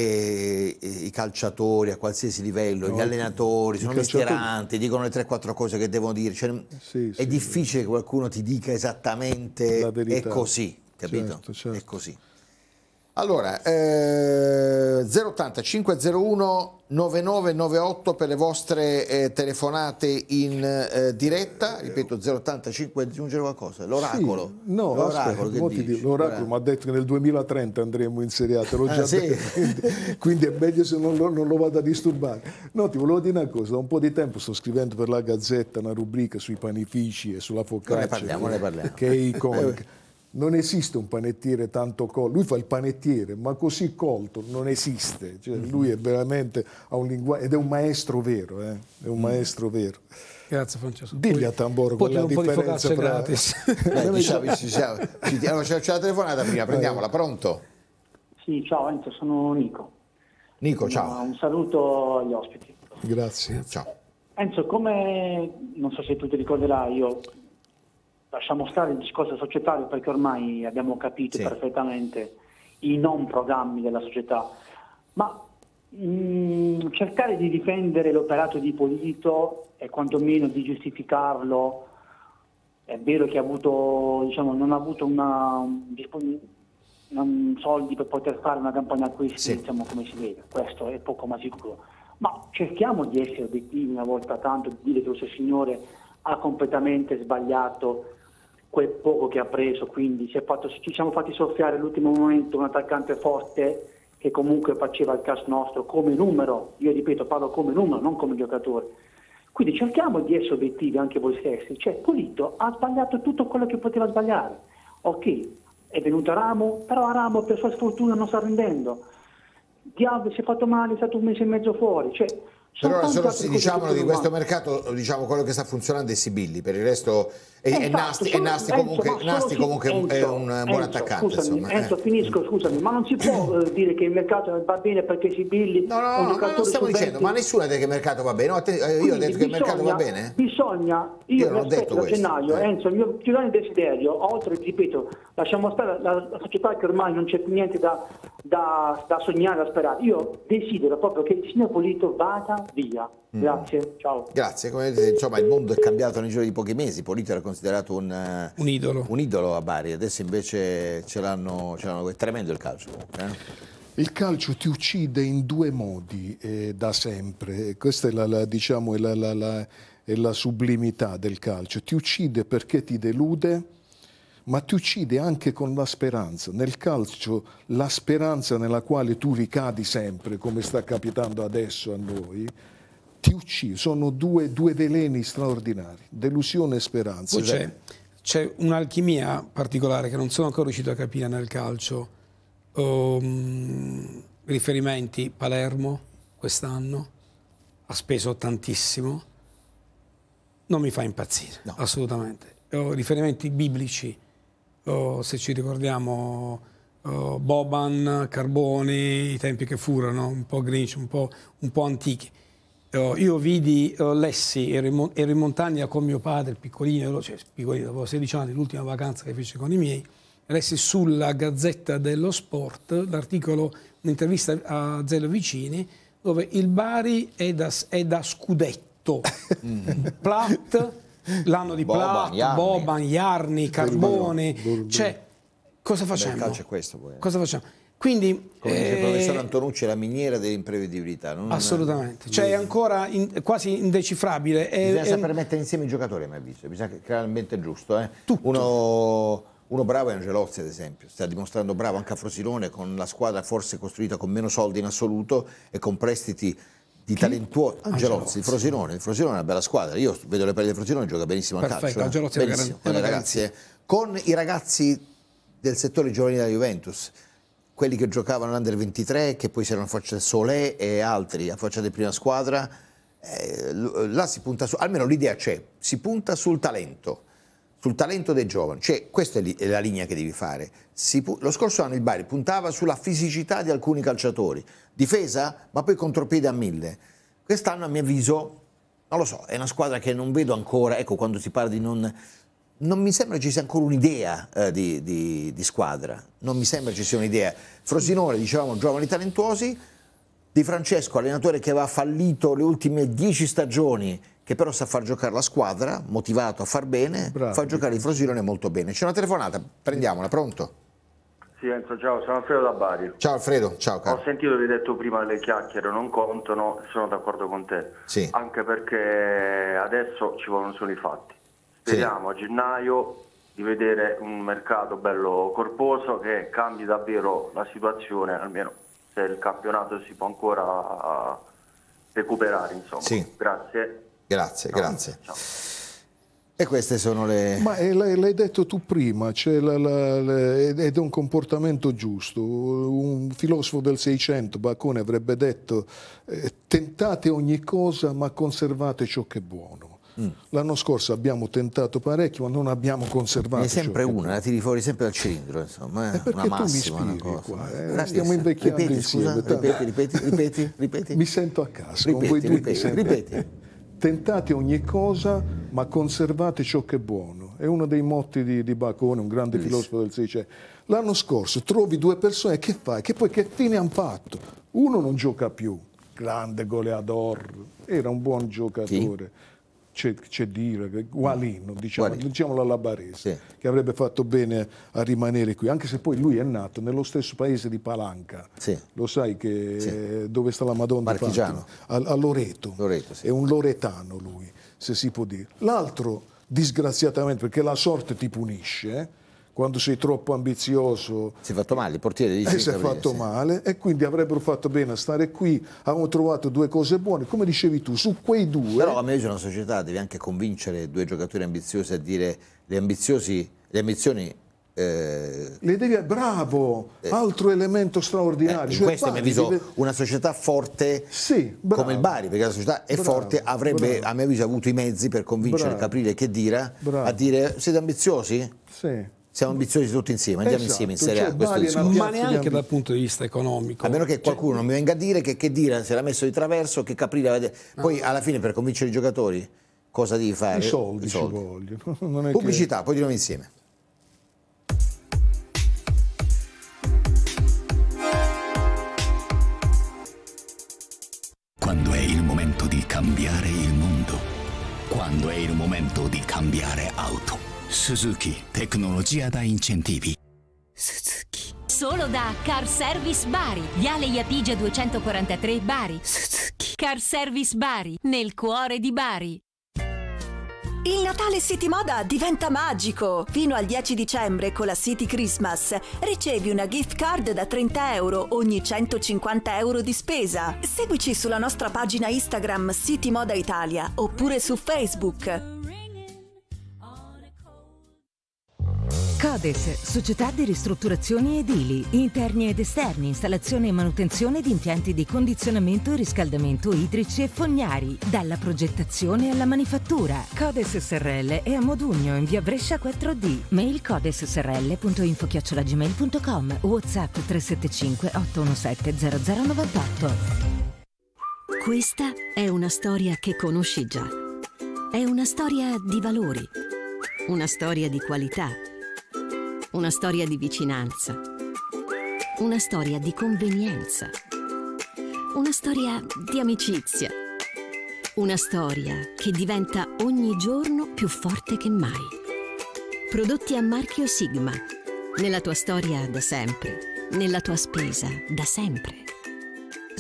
eh, i calciatori a qualsiasi livello, no, gli allenatori, sono mestieranti, dicono le 3-4 cose che devono dire. Cioè, sì, è sì, difficile sì. che qualcuno ti dica esattamente è così, capito? Certo, certo. È così. Allora, eh, 080 501 9998 per le vostre eh, telefonate in eh, diretta, ripeto 080 501 qualcosa, l'oracolo. Sì, no, l'oracolo, l'oracolo mi ha detto che nel 2030 andremo in Serie A, te l'ho ah, già ah, detto, quindi, quindi, è meglio se non lo, non lo, vado a disturbare. No, ti volevo dire una cosa, da un po' di tempo sto scrivendo per la Gazzetta una rubrica sui panifici e sulla focaccia, ne parliamo, ne parliamo. che è iconica. (laughs) Eh, non esiste un panettiere tanto colto, lui fa il panettiere, ma così colto non esiste, cioè, mm-hmm. lui è veramente, ha un linguaggio, ed è un maestro vero, eh? è un mm. maestro vero. Grazie Francesco. Digli a Tamboro poi quella differenza di fra... gratis. Beh, (laughs) diciamo, diciamo, diciamo, c'è, c'è la telefonata prima, eh, prendiamola, pronto? Sì, ciao Enzo, sono Nico. Nico, ciao. Un saluto agli ospiti. Grazie, ciao. Enzo, come, non so se tu ti ricorderai, io lasciamo stare il discorso societario perché ormai abbiamo capito sì. perfettamente i non programmi della società, ma mh, mm, cercare di difendere l'operato di Polito e quantomeno di giustificarlo, è vero che ha avuto, diciamo, non ha avuto una, un, soldi per poter fare una campagna acquisti, sì. diciamo come si vede, questo è poco ma sicuro, ma cerchiamo di essere obiettivi una volta tanto, di dire che questo signore ha completamente sbagliato quel poco che ha preso, quindi si fatto, ci siamo fatti soffiare all'ultimo momento un attaccante forte che comunque faceva il cast nostro come numero, io ripeto parlo come numero, non come giocatore. Quindi cerchiamo di essere obiettivi anche voi stessi, cioè Polito ha sbagliato tutto quello che poteva sbagliare, ok, è venuto a Ramo, però a Ramo per sua sfortuna non sta rendendo, Diablo si è fatto male, è stato un mese e mezzo fuori, cioè però solo si diciamo di questo mercato, diciamo quello che sta funzionando è Sibilli, per il resto è, eh, è Nasti, è Nasti Enzo, comunque, Nasti comunque Enzo, è un Enzo, buon attaccante. Scusami, insomma, eh. Enzo, finisco, scusami, ma non si può eh. Eh, dire che il mercato va bene perché Sibilli... No, no, no, no non stiamo dicendo, 20... ma nessuno ha detto che il mercato va bene, no, te, io Quindi ho detto bisogna, che il mercato va bene. Bisogna, io, io non ho detto questo, gennaio, eh. Enzo, il mio più grande desiderio, oltre, ripeto, lasciamo stare la, la società che ormai non c'è più niente da, da, da sognare, da sperare, io desidero proprio che il signor Polito vada vita via. Mm. Grazie, ciao. Grazie, come vedete insomma il mondo è cambiato nel giro di pochi mesi, Polito era considerato un, eh, un, idolo. un idolo. a Bari, adesso invece ce l'hanno, è tremendo il calcio eh? Il calcio ti uccide in due modi eh, da sempre, questa è la, la, diciamo, è la, la, è la sublimità del calcio, ti uccide perché ti delude ma ti uccide anche con la speranza. Nel calcio la speranza nella quale tu ricadi sempre, come sta capitando adesso a noi, ti uccide. Sono due, due veleni straordinari, delusione e speranza. Poi c'è, c'è un'alchimia particolare che non sono ancora riuscito a capire nel calcio. Um, riferimenti Palermo quest'anno, ha speso tantissimo, non mi fa impazzire, no. assolutamente. Ho riferimenti biblici, oh, se ci ricordiamo oh, Boban, Carboni, i tempi che furono, un po' Grinch, un po', un po antichi. Oh, io vidi, oh, lessi, ero in, ero in, montagna con mio padre, piccolino, cioè piccolino, avevo 16 anni, l'ultima vacanza che feci con i miei, lessi sulla Gazzetta dello Sport l'articolo, un'intervista a Zelo Vicini, dove il Bari è da, è da scudetto, (laughs) mm. Platt l'anno di Boban, Plato, Iarni, Boban, Iarni, Carbone, cioè cosa facciamo? Beh, il calcio è questo poi. Cosa facciamo? Quindi, Come dice eh, il professor Antonucci, la miniera dell'imprevedibilità. Non assolutamente, non... cioè è ancora in, quasi indecifrabile. Bisogna è, saper mettere insieme i giocatori, a mio avviso, bisogna creare l'ambiente giusto. Eh. Uno, uno, bravo è Angelozzi, ad esempio, sta dimostrando bravo anche a Frosinone con la squadra forse costruita con meno soldi in assoluto e con prestiti di talentuoso ah, Angelozzi, Frosinone, Frosinone è una bella squadra. Io vedo le pelle di Frosinone gioca benissimo a calcio. Eh. Angelozzi è una garanzia. Con i ragazzi del settore giovanile della Juventus, quelli che giocavano all'Under 23, che poi si erano affacciati Solé e altri, affacciati in prima squadra, eh, là si punta su, almeno l'idea c'è, si punta sul talento sul talento dei giovani, cioè questa è, lì, è la linea che devi fare. Si, lo scorso anno il Bari puntava sulla fisicità di alcuni calciatori, difesa ma poi contropiede a mille. Quest'anno a mio avviso, non lo so, è una squadra che non vedo ancora, ecco quando si parla di non... Non mi sembra ci sia ancora un'idea eh, di, di, di squadra, non mi sembra ci sia un'idea. Frosinone, dicevamo, giovani talentuosi, di Francesco, allenatore che aveva fallito le ultime dieci stagioni, che però sa far giocare la squadra, motivato a far bene, Bravo. fa giocare il Frosinone molto bene. C'è una telefonata, prendiamola, pronto? Sì, Enzo, ciao, sono Alfredo da Bari. Ciao Alfredo, ciao caro. Ho sentito che hai detto prima le chiacchiere non contano, sono d'accordo con te. Sì. Anche perché adesso ci vogliono solo i fatti. Speriamo sì. a gennaio di vedere un mercato bello corposo che cambi davvero la situazione, almeno se il campionato si può ancora eh, recuperare. Insomma. Sì. Grazie. Grazie, no, grazie. Ciao. E queste sono le... Ma eh, l'hai detto tu prima, cioè la, la, la, ed è un comportamento giusto. Un filosofo del Seicento, Bacone, avrebbe detto eh, tentate ogni cosa ma conservate ciò che è buono. Mm. L'anno scorso abbiamo tentato parecchio, ma non abbiamo conservato. è sempre una, la tiri fuori sempre dal cilindro, insomma. È eh, una massima, una cosa. Qua, eh? Stiamo invecchiando ripeti, insieme. Scusa, ripeti, ripeti, ripeti, (laughs) ripeti. Mi sento a casa. Ripeti, voi ripeti, due ripeti. Tentate ogni cosa, ma conservate ciò che è buono. È uno dei motti di, di Bacone, un grande Lì. filosofo del 16. L'anno scorso trovi due persone, che fai? Che poi che fine hanno fatto? Uno non gioca più, grande goleador, era un buon giocatore. Chi? c'è dire, Gualino, diciamo, Gualino. diciamolo alla Barese, sì. che avrebbe fatto bene a rimanere qui, anche se poi lui è nato nello stesso paese di Palanca, sì. lo sai che sì. dove sta la Madonna? Marchigiano. Fatima, a, a, Loreto, Loreto è un loretano lui, se si può dire. L'altro, disgraziatamente, perché la sorte ti punisce, eh, quando sei troppo ambizioso. Si è fatto male, il portiere dice. Eh, si è fatto sì. male e quindi avrebbero fatto bene a stare qui, Abbiamo trovato due cose buone, come dicevi tu, su quei due... Però a mezzo una società deve anche convincere due giocatori ambiziosi a dire le, ambiziosi, le ambizioni eh, le devi, bravo, eh, altro elemento straordinario. Eh, cioè, questo Bari, a mio avviso deve... una società forte sì, bravo, come il Bari, perché la società è bravo, forte, avrebbe bravo. a mio avviso avuto i mezzi per convincere Caprile che Dira a dire siete ambiziosi? Sì. Siamo ambiziosi tutti insieme, andiamo esatto, insieme in cioè, Serie A. Cioè, questo ma neanche dal punto di vista economico. A meno che cioè, qualcuno non mi venga a dire che, che dire se l'ha messo di traverso, che Caprile aveva... Ah. Poi ah. alla fine per convincere i giocatori cosa devi fare? I soldi, I soldi. ci vogliono. (laughs) Pubblicità, che... poi di nuovo insieme. Quando è il momento di cambiare il mondo? Quando è il momento di cambiare auto? Suzuki, tecnologia da incentivi. Suzuki. Solo da Car Service Bari. Viale Iapigia 243 Bari. Suzuki. Car Service Bari, nel cuore di Bari. Il Natale City Moda diventa magico! Fino al 10 dicembre con la City Christmas ricevi una gift card da 30 euro ogni 150 euro di spesa. Seguici sulla nostra pagina Instagram City Moda Italia oppure su Facebook. Codes, società di ristrutturazioni edili, interni ed esterni, installazione e manutenzione di impianti di condizionamento e riscaldamento idrici e fognari, dalla progettazione alla manifattura. Codes SRL è a Modugno in via Brescia 4D. Mail codessrl.info-gmail.com Whatsapp 375 817 0098 Questa è una storia che conosci già. È una storia di valori, una storia di qualità una storia di vicinanza. Una storia di convenienza. Una storia di amicizia. Una storia che diventa ogni giorno più forte che mai. Prodotti a marchio Sigma. Nella tua storia da sempre. Nella tua spesa da sempre.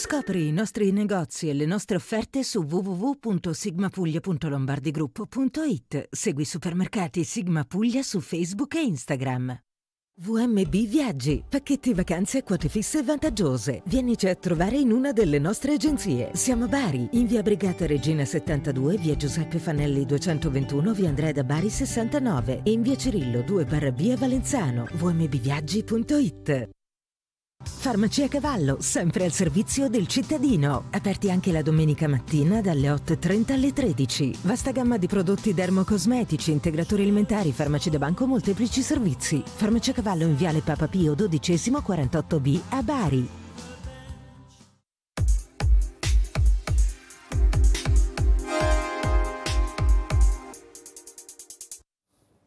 Scopri i nostri negozi e le nostre offerte su www.sigmapuglia.lombardigruppo.it. Segui Supermercati Sigma Puglia su Facebook e Instagram. VMB Viaggi, pacchetti vacanze a quote fisse vantaggiose. Vienici a trovare in una delle nostre agenzie. Siamo a Bari, in via Brigata Regina 72, via Giuseppe Fanelli 221, via Andrea da Bari 69 e in via Cirillo 2 barra via Valenzano. vmbviaggi.it Farmacia Cavallo, sempre al servizio del cittadino. Aperti anche la domenica mattina dalle 8.30 alle 13. Vasta gamma di prodotti dermocosmetici, integratori alimentari, farmaci da banco, molteplici servizi. Farmacia Cavallo in Viale Papa Pio XII 48B a Bari.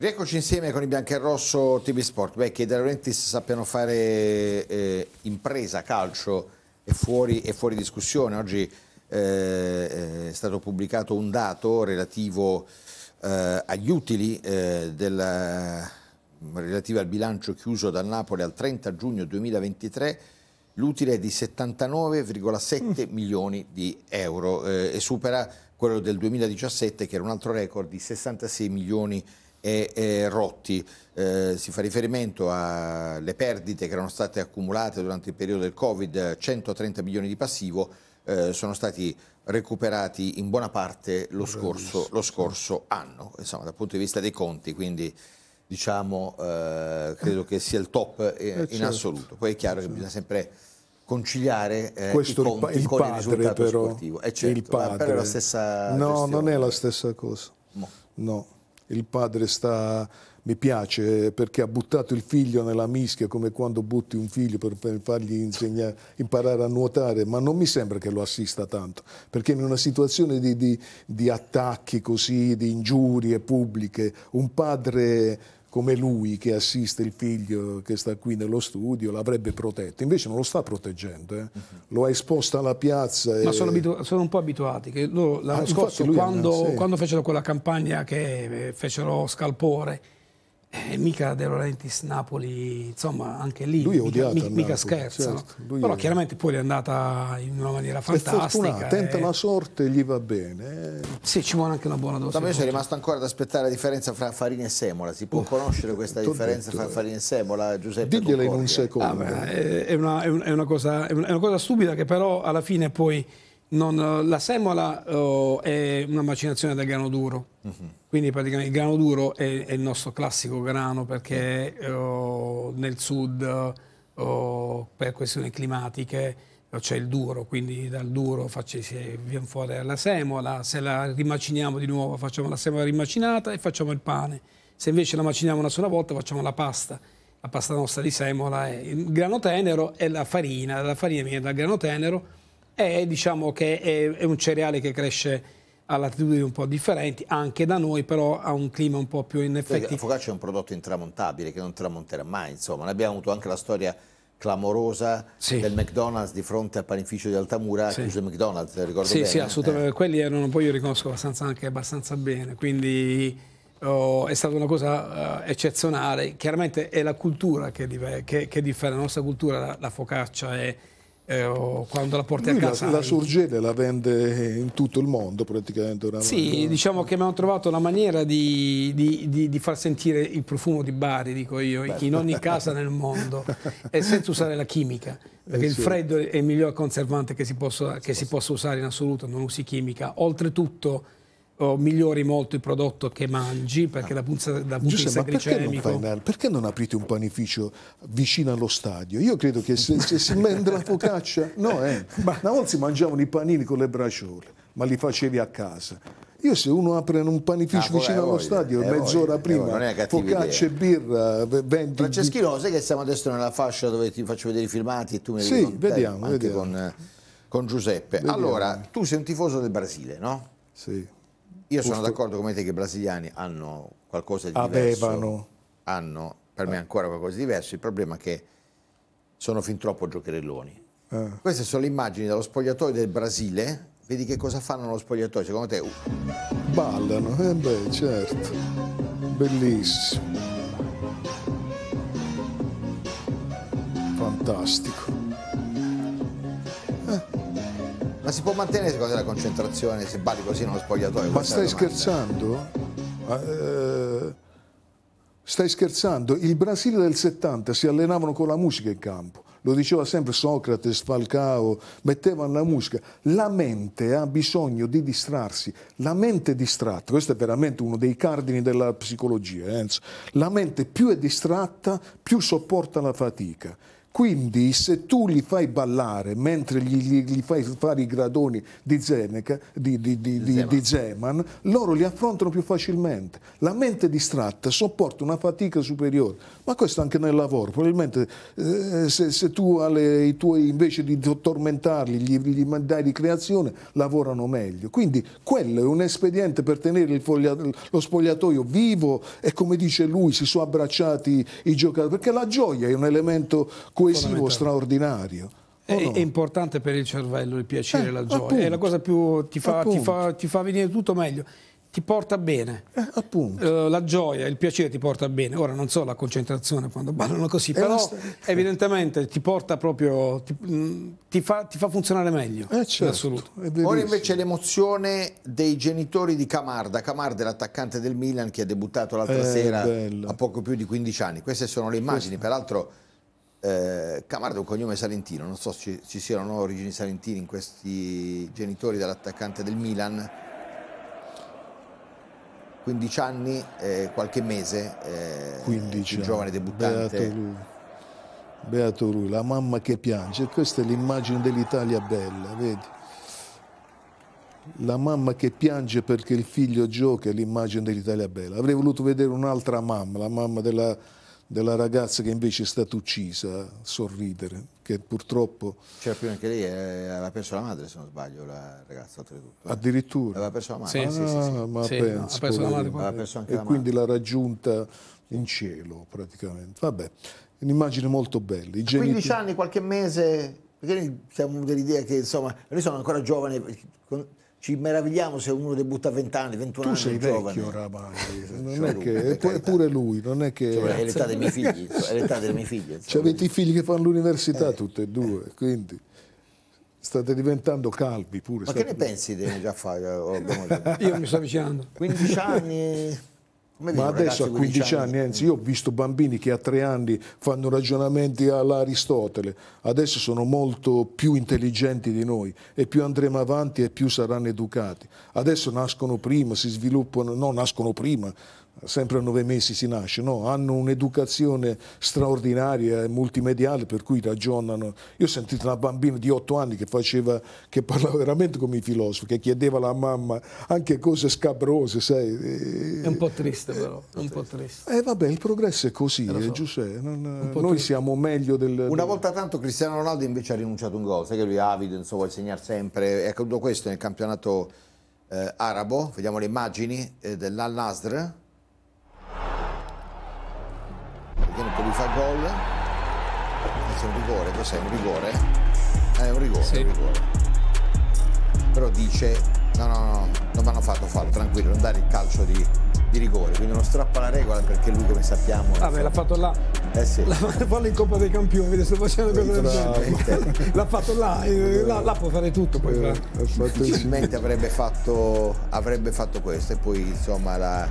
Rieccoci insieme con i rosso TV Sport. Beh, che i Laurentiis sappiano fare eh, impresa, calcio è fuori, fuori discussione. Oggi eh, eh, è stato pubblicato un dato relativo eh, agli utili eh, del, relativi al bilancio chiuso dal Napoli al 30 giugno 2023. L'utile è di 79,7 mm. milioni di euro eh, e supera quello del 2017 che era un altro record di 66 milioni di euro e, e rotti. Eh, si fa riferimento alle perdite che erano state accumulate durante il periodo del Covid, 130 milioni di passivo, eh, sono stati recuperati in buona parte lo scorso, lo scorso, anno, insomma dal punto di vista dei conti, quindi diciamo eh, credo che sia il top eh, eh, in certo. assoluto. Poi è chiaro che bisogna sempre conciliare eh, Questo i conti il, con padre, il risultato però, sportivo. Eh certo, il padre. Però è la stessa No, gestione. non è la stessa cosa. No. no il padre sta, mi piace perché ha buttato il figlio nella mischia come quando butti un figlio per, fargli insegnare, imparare a nuotare, ma non mi sembra che lo assista tanto, perché in una situazione di, di, di attacchi così, di ingiurie pubbliche, un padre come lui che assiste il figlio che sta qui nello studio, l'avrebbe protetto. Invece non lo sta proteggendo, eh? uh mhm. -huh. lo ha esposto alla piazza. Ma e... sono, sono, un po' abituati, che loro l'anno ah, scorso, quando, una, sì. quando, fecero quella campagna che eh, fecero Scalpore, eh, mica De Laurentiis Napoli, insomma, anche lì lui è mica, mica Napoli, scherzano. Certo, Però è... chiaramente poi è andata in una maniera fantastica. È eh. tenta e... la sorte, gli va bene. Sì, ci vuole anche una buona dose. Da me c'è rimasto ancora ad aspettare la differenza fra farina e semola. Si può oh, conoscere questa differenza detto, fra farina e semola, Giuseppe? Diglielo in un secondo. Ah, beh, è, una, una cosa, è una cosa stupida che però alla fine poi non, eh, la semola oh, è una macinazione del grano duro, uh mhm. -huh. quindi praticamente il grano duro è, è il nostro classico grano perché oh, nel sud oh, per questioni climatiche c'è il duro, quindi dal duro viene fuori la semola, se la rimaciniamo di nuovo facciamo la semola rimacinata e facciamo il pane, se invece la maciniamo una sola volta facciamo la pasta, la pasta nostra di semola, è il grano tenero e la farina, la farina viene dal grano tenero è, diciamo che è, è un cereale che cresce a latitudini un po' differenti, anche da noi però ha un clima un po' più in effetti. La focaccia è un prodotto intramontabile che non tramonterà mai, insomma, ne abbiamo avuto anche la storia clamorosa sì. del McDonald's di fronte al panificio di Altamura, sì. chiuso il McDonald's, ricordo sì, bene. Sì, assolutamente, eh. quelli erano, poi io riconosco abbastanza, anche abbastanza bene, quindi oh, è stata una cosa uh, eccezionale. Chiaramente è la cultura che, che, che differe, la nostra cultura, la, la focaccia è eh, o quando la porti Lui a casa. La, la surgele la vende in tutto il mondo praticamente. Una, sì, una... diciamo che abbiamo trovato la maniera di, di, di, di, far sentire il profumo di Bari, dico io, Beh. in ogni casa nel mondo, e senza usare la chimica, eh, perché eh, il freddo è il miglior conservante che si, possa, che si possa usare in assoluto, non usi chimica. Oltretutto o migliori molto il prodotto che mangi perché ah. da punto, da punto di vista glicemico perché non, perché non, aprite un panificio vicino allo stadio? Io credo che se, se si mende la focaccia no eh, una volta si mangiavano i panini con le braciole ma li facevi a casa io se uno apre un panificio ah, vicino allo voglia, eh, stadio mezz'ora eh, prima, focaccia e birra, venti... Franceschino, lo sai che siamo adesso nella fascia dove ti faccio vedere i filmati e tu mi li Sì, contai, vediamo, vediamo. Con, eh, con, Giuseppe. Vediamo. Allora, tu sei un tifoso del Brasile, no? Sì. Io sono Usto. d'accordo con te che i brasiliani hanno qualcosa di diverso. Avevano. Hanno, per me ancora qualcosa di diverso. Il problema è che sono fin troppo giocherelloni. Eh. Queste sono le immagini dallo spogliatoio del Brasile. Vedi che cosa fanno lo spogliatoio, secondo te? Uh. Ballano, eh beh, certo. Bellissimo. Fantastico. Eh. Ma si può mantenere secondo te la concentrazione se batti così nello spogliatoio? Ma stai scherzando? Ah, eh, stai scherzando? Il Brasile del 70 si allenavano con la musica in campo. Lo diceva sempre Socrate, Falcao, mettevano la musica. La mente ha bisogno di distrarsi, la mente distratta, questo è veramente uno dei cardini della psicologia, eh? la mente più è distratta, più sopporta la fatica quindi se tu li fai ballare mentre gli, gli fai fare i gradoni di, Zeneca, di, di, di, Zeman, loro li affrontano più facilmente. La mente distratta sopporta una fatica superiore, ma questo anche nel lavoro. Probabilmente eh, se, se, tu alle, i tuoi, invece di tormentarli, gli, gli dai ricreazione, lavorano meglio. Quindi quello è un espediente per tenere foglia, lo spogliatoio vivo e come dice lui, si sono abbracciati i giocatori, perché la gioia è un elemento... Cu- coesivo straordinario. È, no? è, importante per il cervello il piacere e eh, la gioia. Appunto, è la cosa più ti fa, ti, fa, ti fa venire tutto meglio ti porta bene. Eh, appunto. Uh, la gioia, il piacere ti porta bene. Ora non so la concentrazione quando ballano così, è eh, però st- evidentemente ti porta proprio, ti, mm, ti, fa, ti fa, funzionare meglio. Eh, certo. in Ora invece l'emozione dei genitori di Camarda. Camarda è l'attaccante del Milan che ha debuttato l'altra eh, sera bello. a poco più di 15 anni. Queste sono le immagini, Questo. peraltro eh, Camardo è un cognome salentino, non so se ci, ci siano origini salentine in questi genitori dell'attaccante del Milan. 15 anni, eh, qualche mese, eh, 15 giovane debuttante. Beato lui. Beato lui, la mamma che piange, questa è l'immagine dell'Italia bella, vedi? La mamma che piange perché il figlio gioca è l'immagine dell'Italia bella. Avrei voluto vedere un'altra mamma, la mamma della della ragazza che invece è stata uccisa, sorridere, che purtroppo... Cioè prima anche lei eh, aveva perso la madre, se non sbaglio, la ragazza oltretutto. Eh? Addirittura? Aveva perso la madre. Sì, ah, sì, sì, ma sì, penso, no, la madre. Aveva perso anche e la madre. quindi l'ha raggiunta in cielo praticamente. Vabbè, un'immagine molto bella. I 15 anni, qualche mese, perché noi siamo dell'idea che insomma, noi sono ancora giovani... Con ci meravigliamo se uno debutta a 20 anni, 21 tu anni, sei giovane. vecchio oramai, (laughs) cioè, non è che, eppure lui, non è che... Cioè, è l'età dei miei figli, (laughs) è l'età dei miei figli. Cioè, avete i figli che fanno l'università eh. tutti e due, eh. quindi state diventando calvi pure. Ma state... che ne pensi di già fare? Eh, (laughs) Io mi sto avvicinando. 15 anni... Come Ma adesso a 15 anni, anni anzi, mm. io ho visto bambini che a tre anni fanno ragionamenti all'Aristotele, adesso sono molto più intelligenti di noi e più andremo avanti e più saranno educati. Adesso nascono prima, si sviluppano, no, nascono prima, sempre a nove mesi si nasce, no? hanno un'educazione straordinaria e multimediale per cui ragionano. Io ho sentito una bambina di otto anni che, faceva, che parlava veramente come i filosofi, che chiedeva alla mamma anche cose scabrose, sai. È un po' triste però, è un po' eh, triste. Eh vabbè, il progresso è così, eh, so. Giuseppe, eh, non, noi triste. siamo meglio del... Una del... volta tanto Cristiano Ronaldo invece ha rinunciato un gol, sai che lui è avido, insomma, vuole segnare sempre, è accaduto questo nel campionato eh, arabo, vediamo le immagini eh, dell'Al-Nasr Vediamo che lui fa gol. Questo un rigore, cos'è un rigore? è eh, un rigore, sì. un rigore. Però dice no, no, no, non mi hanno fatto fallo, tranquillo, non dare il calcio di, di rigore, quindi non strappa la regola perché lui come sappiamo... Vabbè, ah, l'ha fatto là. Eh sì. L'ha fatto in Coppa dei Campioni, sto facendo cose del L'ha fatto là, eh, là, là, può fare tutto poi. Eh, Probabilmente avrebbe fatto, avrebbe fatto questo e poi insomma la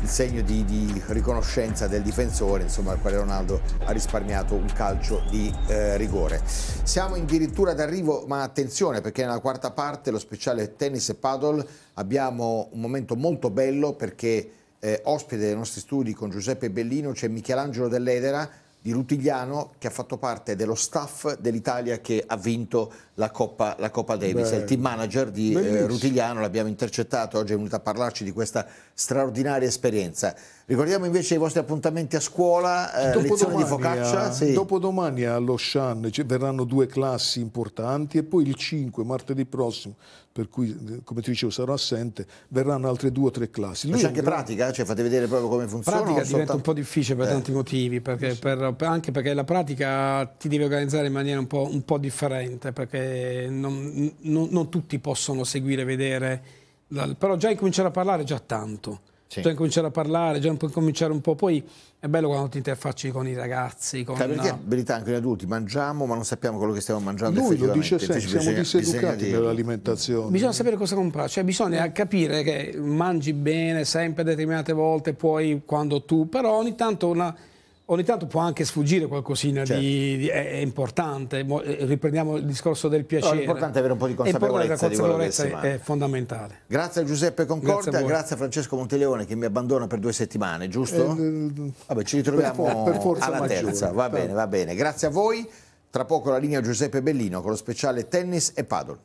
il segno di, di riconoscenza del difensore insomma, al quale Ronaldo ha risparmiato un calcio di eh, rigore. Siamo addirittura d'arrivo ma attenzione perché nella quarta parte lo speciale tennis e paddle abbiamo un momento molto bello perché eh, ospite dei nostri studi con Giuseppe Bellino c'è Michelangelo Dell'Edera di Rutigliano che ha fatto parte dello staff dell'Italia che ha vinto la Coppa, la Coppa Davis, Beh, è il team manager di eh, Rutigliano, l'abbiamo intercettato, oggi è venuto a parlarci di questa straordinaria esperienza. Ricordiamo invece i vostri appuntamenti a scuola, eh, lezioni di focaccia. Eh, sì. Dopodomani allo Shan verranno due classi importanti e poi il 5, martedì prossimo, per cui, eh, come ti dicevo, sarò assente, verranno altre due o tre classi. Lui Ma c'è anche gran... pratica? Eh? Cioè, fate vedere proprio come funziona? Pratica diventa soltanto... un po' difficile per eh. tanti motivi, perché per, anche perché la pratica ti devi organizzare in maniera un po', un po differente, perché non, non, non, tutti possono seguire, vedere, però già incominciare a parlare è già tanto, sì. già incominciare a parlare, già incominciare un po', poi è bello quando ti interfacci con i ragazzi. Con... Cioè, perché è verità anche noi adulti mangiamo, ma non sappiamo quello che stiamo mangiando. Lui lo dice sempre: siamo bisogna, diseducati bisogna nell'alimentazione. Bisogna sapere cosa comprare, cioè bisogna capire che mangi bene sempre determinate volte, poi quando tu, però ogni tanto una ogni tanto può anche sfuggire qualcosina certo. di, di, è, importante, eh, riprendiamo il discorso del piacere. No, è importante avere un po' di consapevolezza, la consapevolezza di quello che è, è fondamentale. Grazie a Giuseppe Concorda, grazie a, grazie a, Francesco Monteleone che mi abbandona per due settimane, giusto? Eh, Vabbè, ci ritroviamo per, per alla maggiore, terza, va per... Certo. bene, va bene. Grazie a voi, tra poco la linea Giuseppe Bellino con lo speciale tennis e paddle.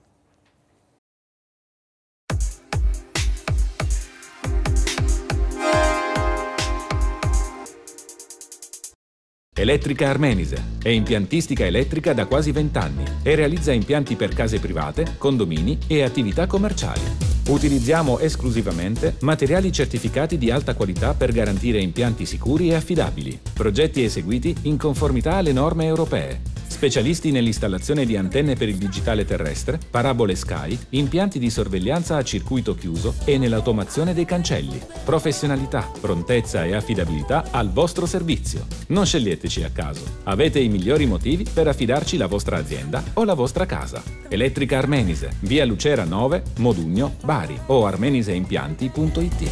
Elettrica Armenise è impiantistica elettrica da quasi 20 anni e realizza impianti per case private, condomini e attività commerciali. Utilizziamo esclusivamente materiali certificati di alta qualità per garantire impianti sicuri e affidabili. Progetti eseguiti in conformità alle norme europee specialisti nell'installazione di antenne per il digitale terrestre, parabole Sky, impianti di sorveglianza a circuito chiuso e nell'automazione dei cancelli. Professionalità, prontezza e affidabilità al vostro servizio. Non sceglieteci a caso. Avete i migliori motivi per affidarci la vostra azienda o la vostra casa. Elettrica Armenise, via Lucera 9, Modugno, Bari o armeniseimpianti.it.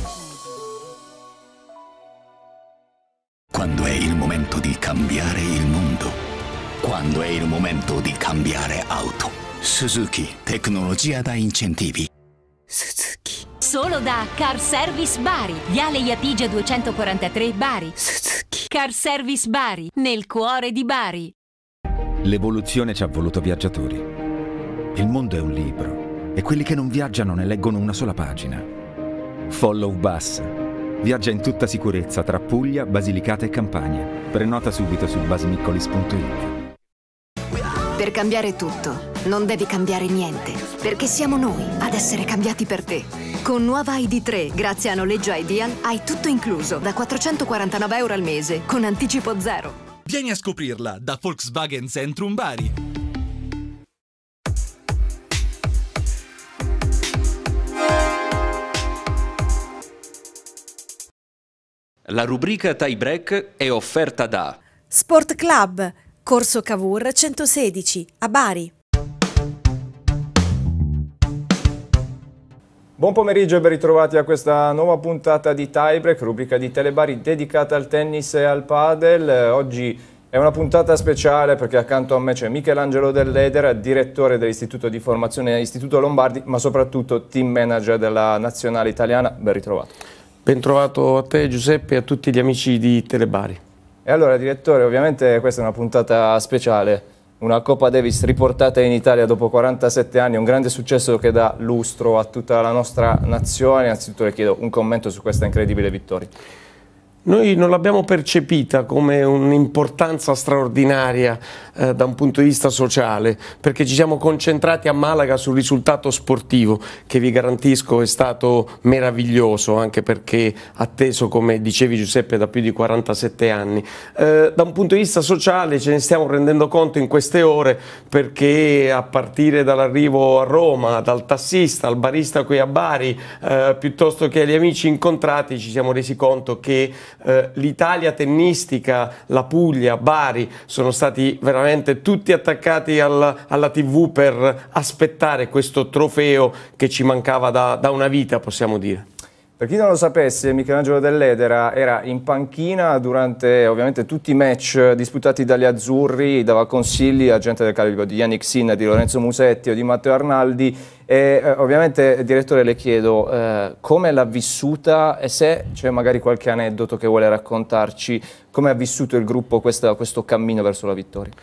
Quando è il momento di cambiare il quando è il momento di cambiare auto. Suzuki, tecnologia da incentivi. Suzuki. Solo da Car Service Bari. Viale Iapige 243 Bari. Suzuki. Car Service Bari, nel cuore di Bari. L'evoluzione ci ha voluto viaggiatori. Il mondo è un libro e quelli che non viaggiano ne leggono una sola pagina. Follow Bus. Viaggia in tutta sicurezza tra Puglia, Basilicata e Campania. Prenota subito su basmiccolis.it. Per cambiare tutto, non devi cambiare niente, perché siamo noi ad essere cambiati per te. Con nuova ID3, grazie a noleggio Ideal, hai tutto incluso da 449 euro al mese, con anticipo zero. Vieni a scoprirla da Volkswagen Centrum Bari. La rubrica tie break è offerta da Sport Club Corso Cavour 116 a Bari. Buon pomeriggio e ben ritrovati a questa nuova puntata di Tiebreak, rubrica di Telebari dedicata al tennis e al padel. Oggi è una puntata speciale perché accanto a me c'è Michelangelo Dell'Eder, direttore dell'Istituto di Formazione Istituto Lombardi, ma soprattutto team manager della nazionale italiana. Ben ritrovato. Ben trovato a te Giuseppe e a tutti gli amici di Telebari. E allora, direttore, ovviamente questa è una puntata speciale, una Coppa Davis riportata in Italia dopo 47 anni, un grande successo che dà lustro a tutta la nostra nazione. Anzitutto le chiedo un commento su questa incredibile vittoria. Noi non l'abbiamo percepita come un'importanza straordinaria eh, da un punto di vista sociale, perché ci siamo concentrati a Malaga sul risultato sportivo, che vi garantisco è stato meraviglioso, anche perché atteso, come dicevi Giuseppe, da più di 47 anni. Eh, da un punto di vista sociale ce ne stiamo rendendo conto in queste ore, perché a partire dall'arrivo a Roma, dal tassista, al barista qui a Bari, eh, piuttosto che agli amici incontrati, ci siamo resi conto che eh, l'Italia tennistica, la Puglia, Bari, sono stati veramente tutti attaccati al, alla TV per aspettare questo trofeo che ci mancava da, da una vita, possiamo dire. Per chi non lo sapesse, Michelangelo Dell'Edera era in panchina durante ovviamente tutti i match disputati dagli azzurri, dava consigli a gente del calibro di Yannick Sin, di Lorenzo Musetti o di Matteo Arnaldi e eh, ovviamente direttore le chiedo eh, come l'ha vissuta e se c'è magari qualche aneddoto che vuole raccontarci, come ha vissuto il gruppo questa, questo cammino verso la vittoria.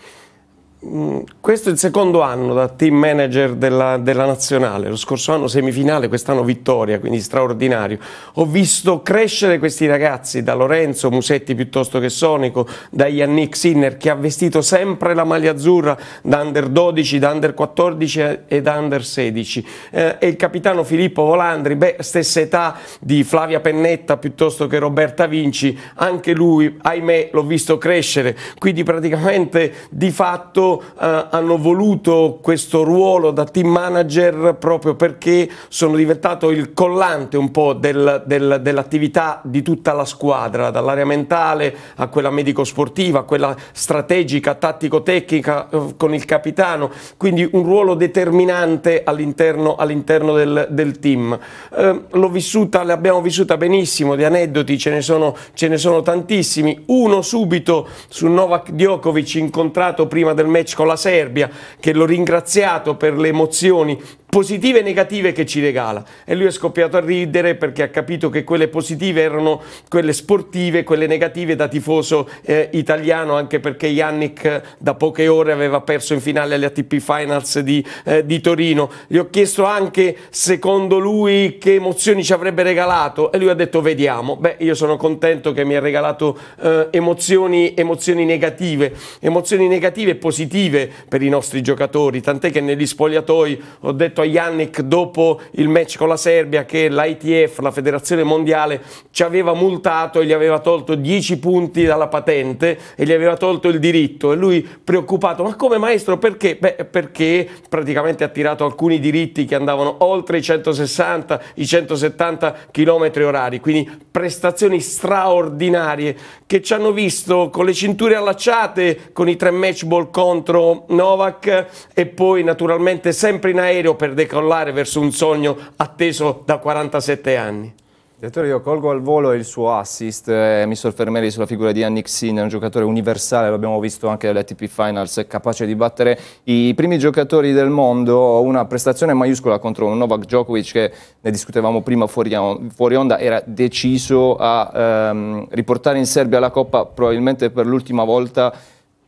Mm, questo è il secondo anno da team manager della, della nazionale, lo scorso anno semifinale, quest'anno vittoria, quindi straordinario. Ho visto crescere questi ragazzi da Lorenzo Musetti piuttosto che Sonico, da Yannick Sinner che ha vestito sempre la maglia azzurra da under 12, da under 14 e da under 16 eh, e il capitano Filippo Volandri, beh, stessa età di Flavia Pennetta piuttosto che Roberta Vinci, anche lui, ahimè, l'ho visto crescere, quindi praticamente di fatto loro eh, hanno voluto questo ruolo da team manager proprio perché sono diventato il collante un po' del, del, dell'attività di tutta la squadra, dall'area mentale a quella medico-sportiva, a quella strategica, tattico-tecnica eh, con il capitano, quindi un ruolo determinante all'interno, all'interno del, del, team. Eh, l'ho vissuta, l'abbiamo vissuta benissimo, di aneddoti ce ne sono, ce ne sono tantissimi, uno subito su Novak Djokovic incontrato prima del mese match con la Serbia, che l'ho ringraziato per le emozioni positive e negative che ci regala. E lui è scoppiato a ridere perché ha capito che quelle positive erano quelle sportive, quelle negative da tifoso eh, italiano, anche perché Yannick eh, da poche ore aveva perso in finale alle ATP Finals di, eh, di Torino. Gli ho chiesto anche, secondo lui, che emozioni ci avrebbe regalato e lui ha detto vediamo. Beh, io sono contento che mi ha regalato eh, emozioni, emozioni negative, emozioni negative e positive per i nostri giocatori, tant'è che negli spogliatoi ho detto detto a Yannick dopo il match con la Serbia che l'ITF, la Federazione Mondiale, ci aveva multato e gli aveva tolto 10 punti dalla patente e gli aveva tolto il diritto e lui preoccupato, ma come maestro perché? Beh, perché praticamente ha tirato alcuni diritti che andavano oltre i 160, i 170 km orari, quindi prestazioni straordinarie che ci hanno visto con le cinture allacciate, con i tre match ball contro Novak e poi naturalmente sempre in aereo per per decollare verso un sogno atteso da 47 anni. Direttore, io colgo al volo il suo assist eh, e mi soffermerei sulla figura di Yannick Sinner, un giocatore universale, l'abbiamo visto anche all'ATP Finals, capace di battere i primi giocatori del mondo, una prestazione maiuscola contro un Novak Djokovic che ne discutevamo prima fuori, on fuori onda, era deciso a ehm, riportare in Serbia la Coppa probabilmente per l'ultima volta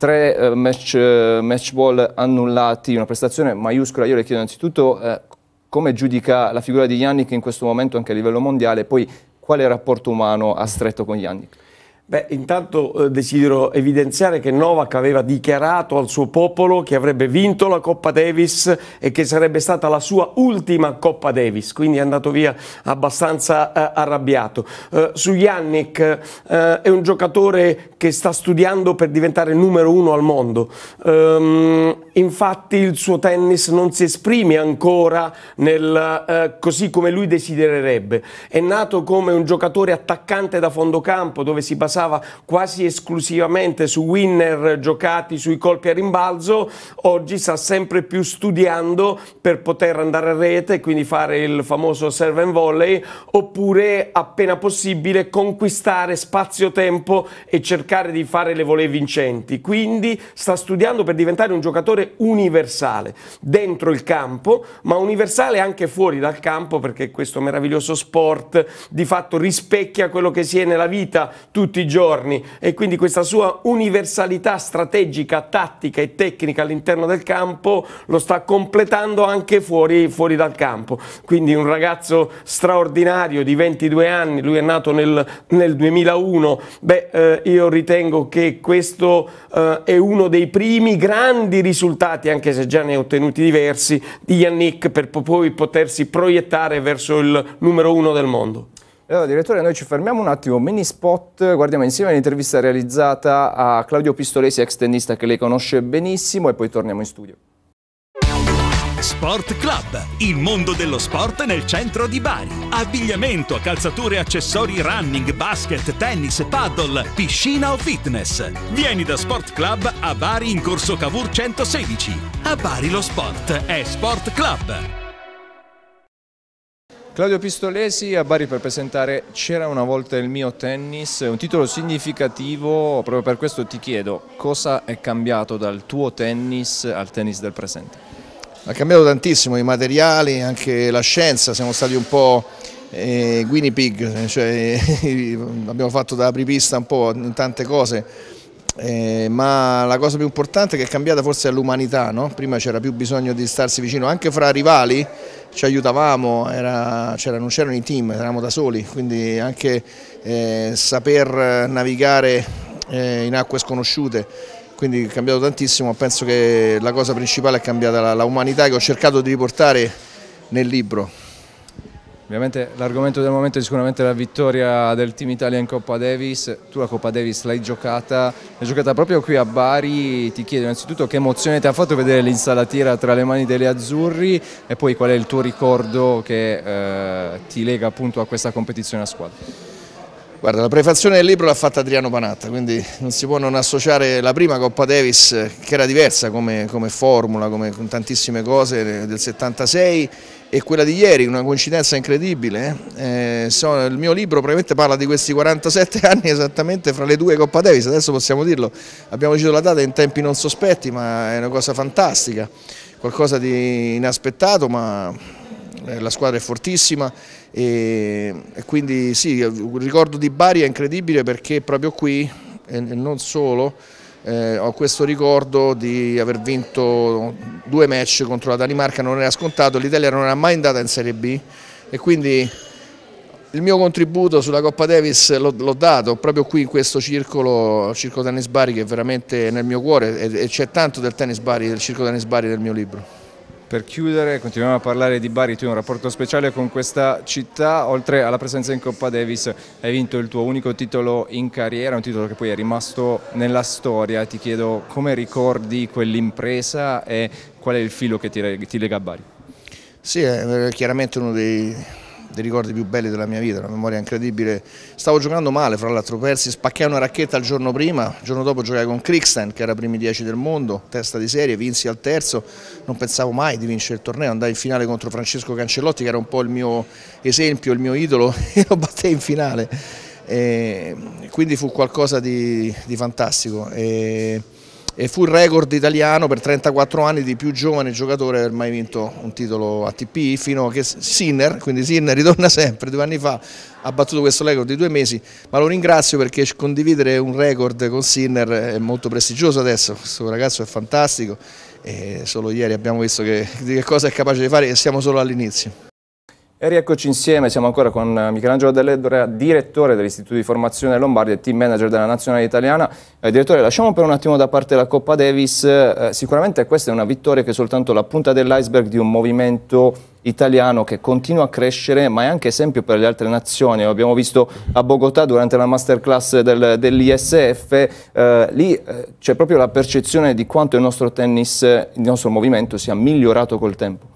tre eh, match, eh, match, ball annullati, una prestazione maiuscola. Io le chiedo innanzitutto eh, come giudica la figura di Yannick in questo momento anche a livello mondiale, poi quale rapporto umano ha stretto con Yannick? Beh, intanto eh, desidero evidenziare che Novak aveva dichiarato al suo popolo che avrebbe vinto la Coppa Davis e che sarebbe stata la sua ultima Coppa Davis, quindi è andato via abbastanza eh, arrabbiato. Eh, su Yannick eh, è un giocatore che sta studiando per diventare numero uno al mondo. Ehm, infatti il suo tennis non si esprime ancora nel, eh, così come lui desidererebbe. È nato come un giocatore attaccante da fondo campo dove si basava basava quasi esclusivamente su winner giocati sui colpi a rimbalzo, oggi sta sempre più studiando per poter andare a rete quindi fare il famoso serve and volley oppure appena possibile conquistare spazio-tempo e cercare di fare le volee vincenti. Quindi sta studiando per diventare un giocatore universale dentro il campo, ma universale anche fuori dal campo perché questo meraviglioso sport di fatto rispecchia quello che si è nella vita tutti i giorni e quindi questa sua universalità strategica, tattica e tecnica all'interno del campo lo sta completando anche fuori, fuori dal campo. Quindi un ragazzo straordinario di 22 anni, lui è nato nel, nel 2001, beh eh, io ritengo che questo eh, è uno dei primi grandi risultati, anche se già ne ha ottenuti diversi, di Yannick per poi potersi proiettare verso il numero uno del mondo. Allora, direttore, noi ci fermiamo un attimo, mini spot, guardiamo insieme l'intervista realizzata a Claudio Pistolesi, ex tennista che lei conosce benissimo, e poi torniamo in studio. Sport Club, il mondo dello sport nel centro di Bari. Abbigliamento, calzature, accessori running, basket, tennis, paddle, piscina o fitness. Vieni da Sport Club a Bari in corso Cavour 116. A Bari lo sport è Sport Club. Claudio Pistolesi a Bari per presentare C'era una volta il mio tennis, un titolo significativo, proprio per questo ti chiedo cosa è cambiato dal tuo tennis al tennis del presente? Ha cambiato tantissimo i materiali, anche la scienza, siamo stati un po' eh, guinea pig, cioè, (laughs) abbiamo fatto da apripista un po' in tante cose eh, ma la cosa più importante che è cambiata forse è l'umanità, no? prima c'era più bisogno di starsi vicino, anche fra rivali ci aiutavamo, era, era, non c'erano i team, eravamo da soli, quindi anche eh, saper navigare eh, in acque sconosciute, quindi è cambiato tantissimo, penso che la cosa principale è cambiata l'umanità che ho cercato di riportare nel libro. Ovviamente l'argomento del momento è sicuramente la vittoria del Team Italia in Coppa Davis, tu la Coppa Davis l'hai giocata, l'hai giocata proprio qui a Bari, ti chiedo innanzitutto che emozione ti ha fatto vedere l'insalatiera tra le mani delle azzurri e poi qual è il tuo ricordo che eh, ti lega appunto a questa competizione a squadra? Guarda, la prefazione del libro l'ha fatta Adriano Panatta, quindi non si può non associare la prima Coppa Davis, che era diversa come, come formula, come, con tantissime cose del 76, e quella di ieri, una coincidenza incredibile. Eh, eh so, il mio libro praticamente parla di questi 47 (laughs) anni esattamente fra le due Coppa Davis, adesso possiamo dirlo, abbiamo deciso la data in tempi non sospetti, ma è una cosa fantastica, qualcosa di inaspettato, ma eh, la squadra è fortissima. E, e quindi sì, il ricordo di Bari è incredibile perché proprio qui, e non solo, eh, ho questo ricordo di aver vinto due match contro la Danimarca, non era scontato, l'Italia non era mai andata in Serie B e quindi il mio contributo sulla Coppa Davis l'ho dato proprio qui in questo circolo, circolo Tennis Bari che è veramente nel mio cuore e, e c'è tanto del Tennis Bari, del Circo Tennis Bari nel mio libro. Per chiudere continuiamo a parlare di Bari, tu hai un rapporto speciale con questa città, oltre alla presenza in Coppa Davis hai vinto il tuo unico titolo in carriera, un titolo che poi è rimasto nella storia, ti chiedo come ricordi quell'impresa e qual è il filo che ti, lega a Bari? Sì, è chiaramente uno dei, dei ricordi più belli della mia vita, una memoria incredibile. Stavo giocando male, fra l'altro persi, spaccai una racchetta il giorno prima, il giorno dopo giocai con Crickstein che era primi dieci del mondo, testa di serie, vinsi al terzo, non pensavo mai di vincere il torneo, andai in finale contro Francesco Cancellotti che era un po' il mio esempio, il mio idolo (laughs) e lo battei in finale. E quindi fu qualcosa di, di fantastico. E e fu il record italiano per 34 anni di più giovane giocatore a aver mai vinto un titolo ATP fino a che Sinner, quindi Sinner ritorna (laughs) sempre, due anni fa ha battuto questo record di due mesi, ma lo ringrazio perché condividere un record con Sinner è molto prestigioso adesso, questo ragazzo è fantastico e solo ieri abbiamo visto che, di che cosa è capace di fare e siamo solo all'inizio. E rieccoci insieme, siamo ancora con eh, Michelangelo Dell'Edora, direttore dell'Istituto di Formazione Lombardia e team manager della Nazionale Italiana. Eh, direttore, lasciamo per un attimo da parte la Coppa Davis, eh, sicuramente questa è una vittoria che è soltanto la punta dell'iceberg di un movimento italiano che continua a crescere, ma è anche esempio per le altre nazioni. Lo abbiamo visto a Bogotà durante la masterclass del, dell'ISF, eh, lì eh, c'è proprio la percezione di quanto il nostro tennis, eh, il nostro movimento sia migliorato col tempo.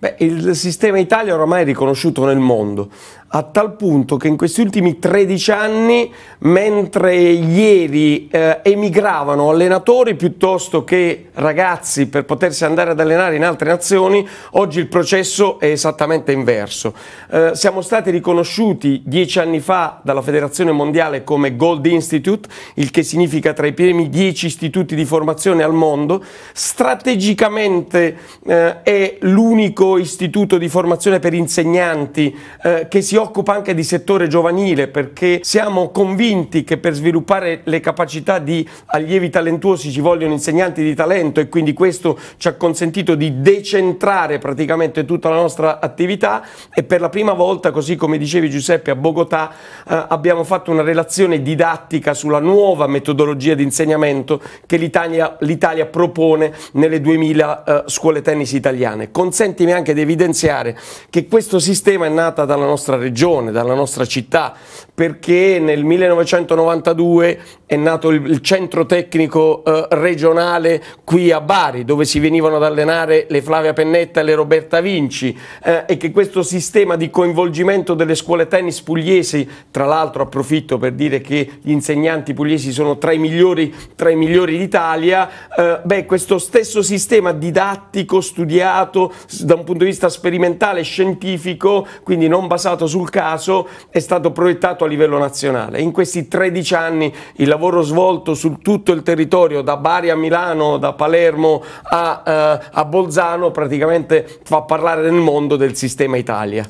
Beh, il sistema Italia ormai è riconosciuto nel mondo, a tal punto che in questi ultimi 13 anni, mentre ieri eh, emigravano allenatori piuttosto che ragazzi per potersi andare ad allenare in altre nazioni, oggi il processo è esattamente inverso. Eh, siamo stati riconosciuti dieci anni fa dalla Federazione Mondiale come Gold Institute, il che significa tra i primi dieci istituti di formazione al mondo. Strategicamente eh, è l'unico istituto di formazione per insegnanti eh, che si occupa anche di settore giovanile perché siamo convinti che per sviluppare le capacità di allievi talentuosi ci vogliono insegnanti di talento e quindi questo ci ha consentito di decentrare praticamente tutta la nostra attività e per la prima volta, così come dicevi Giuseppe, a Bogotà eh, abbiamo fatto una relazione didattica sulla nuova metodologia di insegnamento che l'Italia propone nelle 2000 eh, scuole tennis italiane. Consentimi anche di evidenziare che questo sistema è nato dalla nostra regione regione, dalla nostra città, perché nel 1992 è nato il, il centro tecnico eh, regionale qui a Bari, dove si venivano ad allenare le Flavia Pennetta e le Roberta Vinci, eh, e che questo sistema di coinvolgimento delle scuole tennis pugliesi, tra l'altro approfitto per dire che gli insegnanti pugliesi sono tra i migliori, tra i migliori d'Italia, eh, beh, questo stesso sistema didattico studiato da un punto di vista sperimentale, scientifico, quindi non basato sul caso, è stato proiettato a livello nazionale. In questi 13 anni il lavoro svolto su tutto il territorio, da Bari a Milano, da Palermo a, eh, a Bolzano, praticamente fa parlare nel mondo del sistema Italia.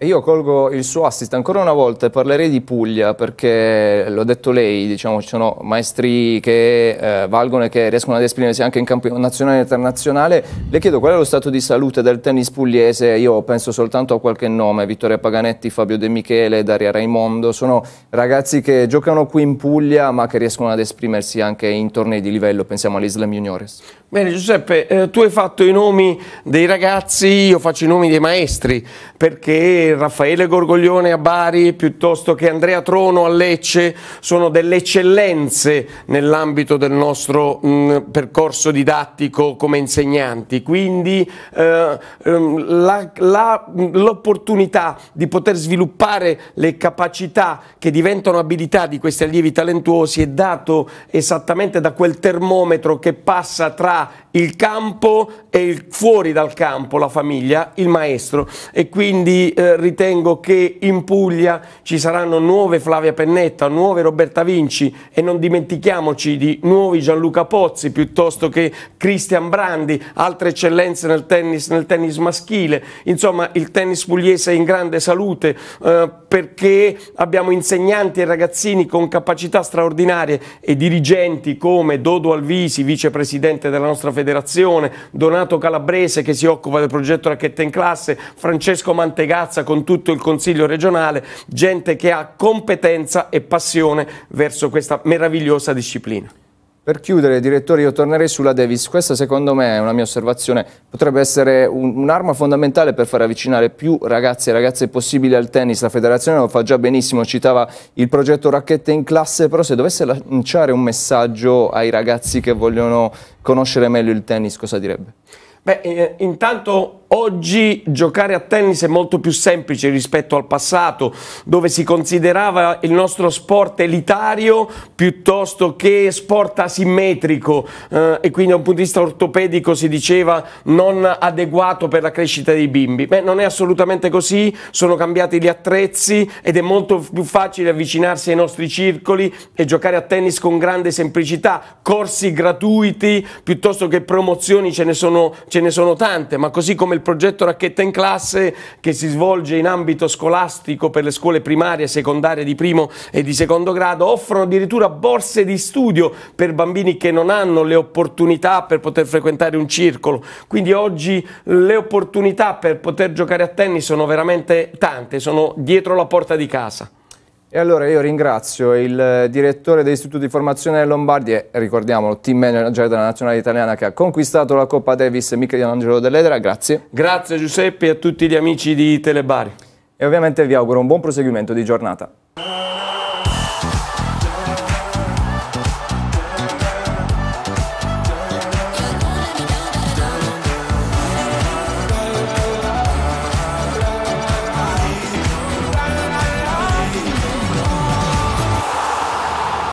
Io colgo il suo assist ancora una volta e parlerei di Puglia perché l'ho detto lei, diciamo ci sono maestri che eh, valgono e che riescono ad esprimersi anche in campo nazionale e internazionale. Le chiedo qual è lo stato di salute del tennis pugliese, io penso soltanto a qualche nome, Vittoria Paganetti, Fabio De Michele, Daria Raimondo, sono ragazzi che giocano qui in Puglia ma che riescono ad esprimersi anche in tornei di livello, pensiamo all'Islam Juniores. Bene Giuseppe, eh, tu hai fatto i nomi dei ragazzi, io faccio i nomi dei maestri perché Raffaele Gorgoglione a Bari piuttosto che Andrea Trono a Lecce sono delle eccellenze nell'ambito del nostro mh, mm, percorso didattico come insegnanti. Quindi eh, ehm, l'opportunità di poter sviluppare le capacità che diventano abilità di questi allievi talentuosi è dato esattamente da quel termometro che passa tra il campo e il fuori dal campo, la famiglia, il maestro e quindi eh, ritengo che in Puglia ci saranno nuove Flavia Pennetta, nuove Roberta Vinci e non dimentichiamoci di nuovi Gianluca Pozzi piuttosto che Christian Brandi, altre eccellenze nel tennis, nel tennis maschile. Insomma, il tennis pugliese è in grande salute eh, perché abbiamo insegnanti e ragazzini con capacità straordinarie e dirigenti come Dodo Alvisi, vicepresidente della nostra federazione, Donato Calabrese che si occupa del progetto Racchetta in classe, Francesco Mantegazza con tutto il Consiglio regionale, gente che ha competenza e passione verso questa meravigliosa disciplina. Per chiudere, direttore, io tornerei sulla Davis. Questa, secondo me, è una mia osservazione, potrebbe essere un'arma fondamentale per far avvicinare più ragazzi e ragazze possibili al tennis. La federazione lo fa già benissimo, citava il progetto Racchette in classe, però se dovesse lanciare un messaggio ai ragazzi che vogliono conoscere meglio il tennis, cosa direbbe? Beh, eh, intanto Oggi giocare a tennis è molto più semplice rispetto al passato, dove si considerava il nostro sport elitario piuttosto che sport asimmetrico eh, e quindi da un punto di vista ortopedico si diceva non adeguato per la crescita dei bimbi. Beh, non è assolutamente così, sono cambiati gli attrezzi ed è molto più facile avvicinarsi ai nostri circoli e giocare a tennis con grande semplicità, corsi gratuiti piuttosto che promozioni ce ne sono, ce ne sono tante, ma così come il progetto Racchetta in classe che si svolge in ambito scolastico per le scuole primarie, secondarie di primo e di secondo grado, offrono addirittura borse di studio per bambini che non hanno le opportunità per poter frequentare un circolo. Quindi oggi le opportunità per poter giocare a tennis sono veramente tante, sono dietro la porta di casa. E allora io ringrazio il eh, direttore dell'Istituto di Formazione Lombardi e ricordiamolo, team manager della Nazionale Italiana che ha conquistato la Coppa Davis, Michele Michelangelo Dell'Edera, grazie. Grazie Giuseppe e a tutti gli amici di Telebari. E ovviamente vi auguro un buon proseguimento di giornata.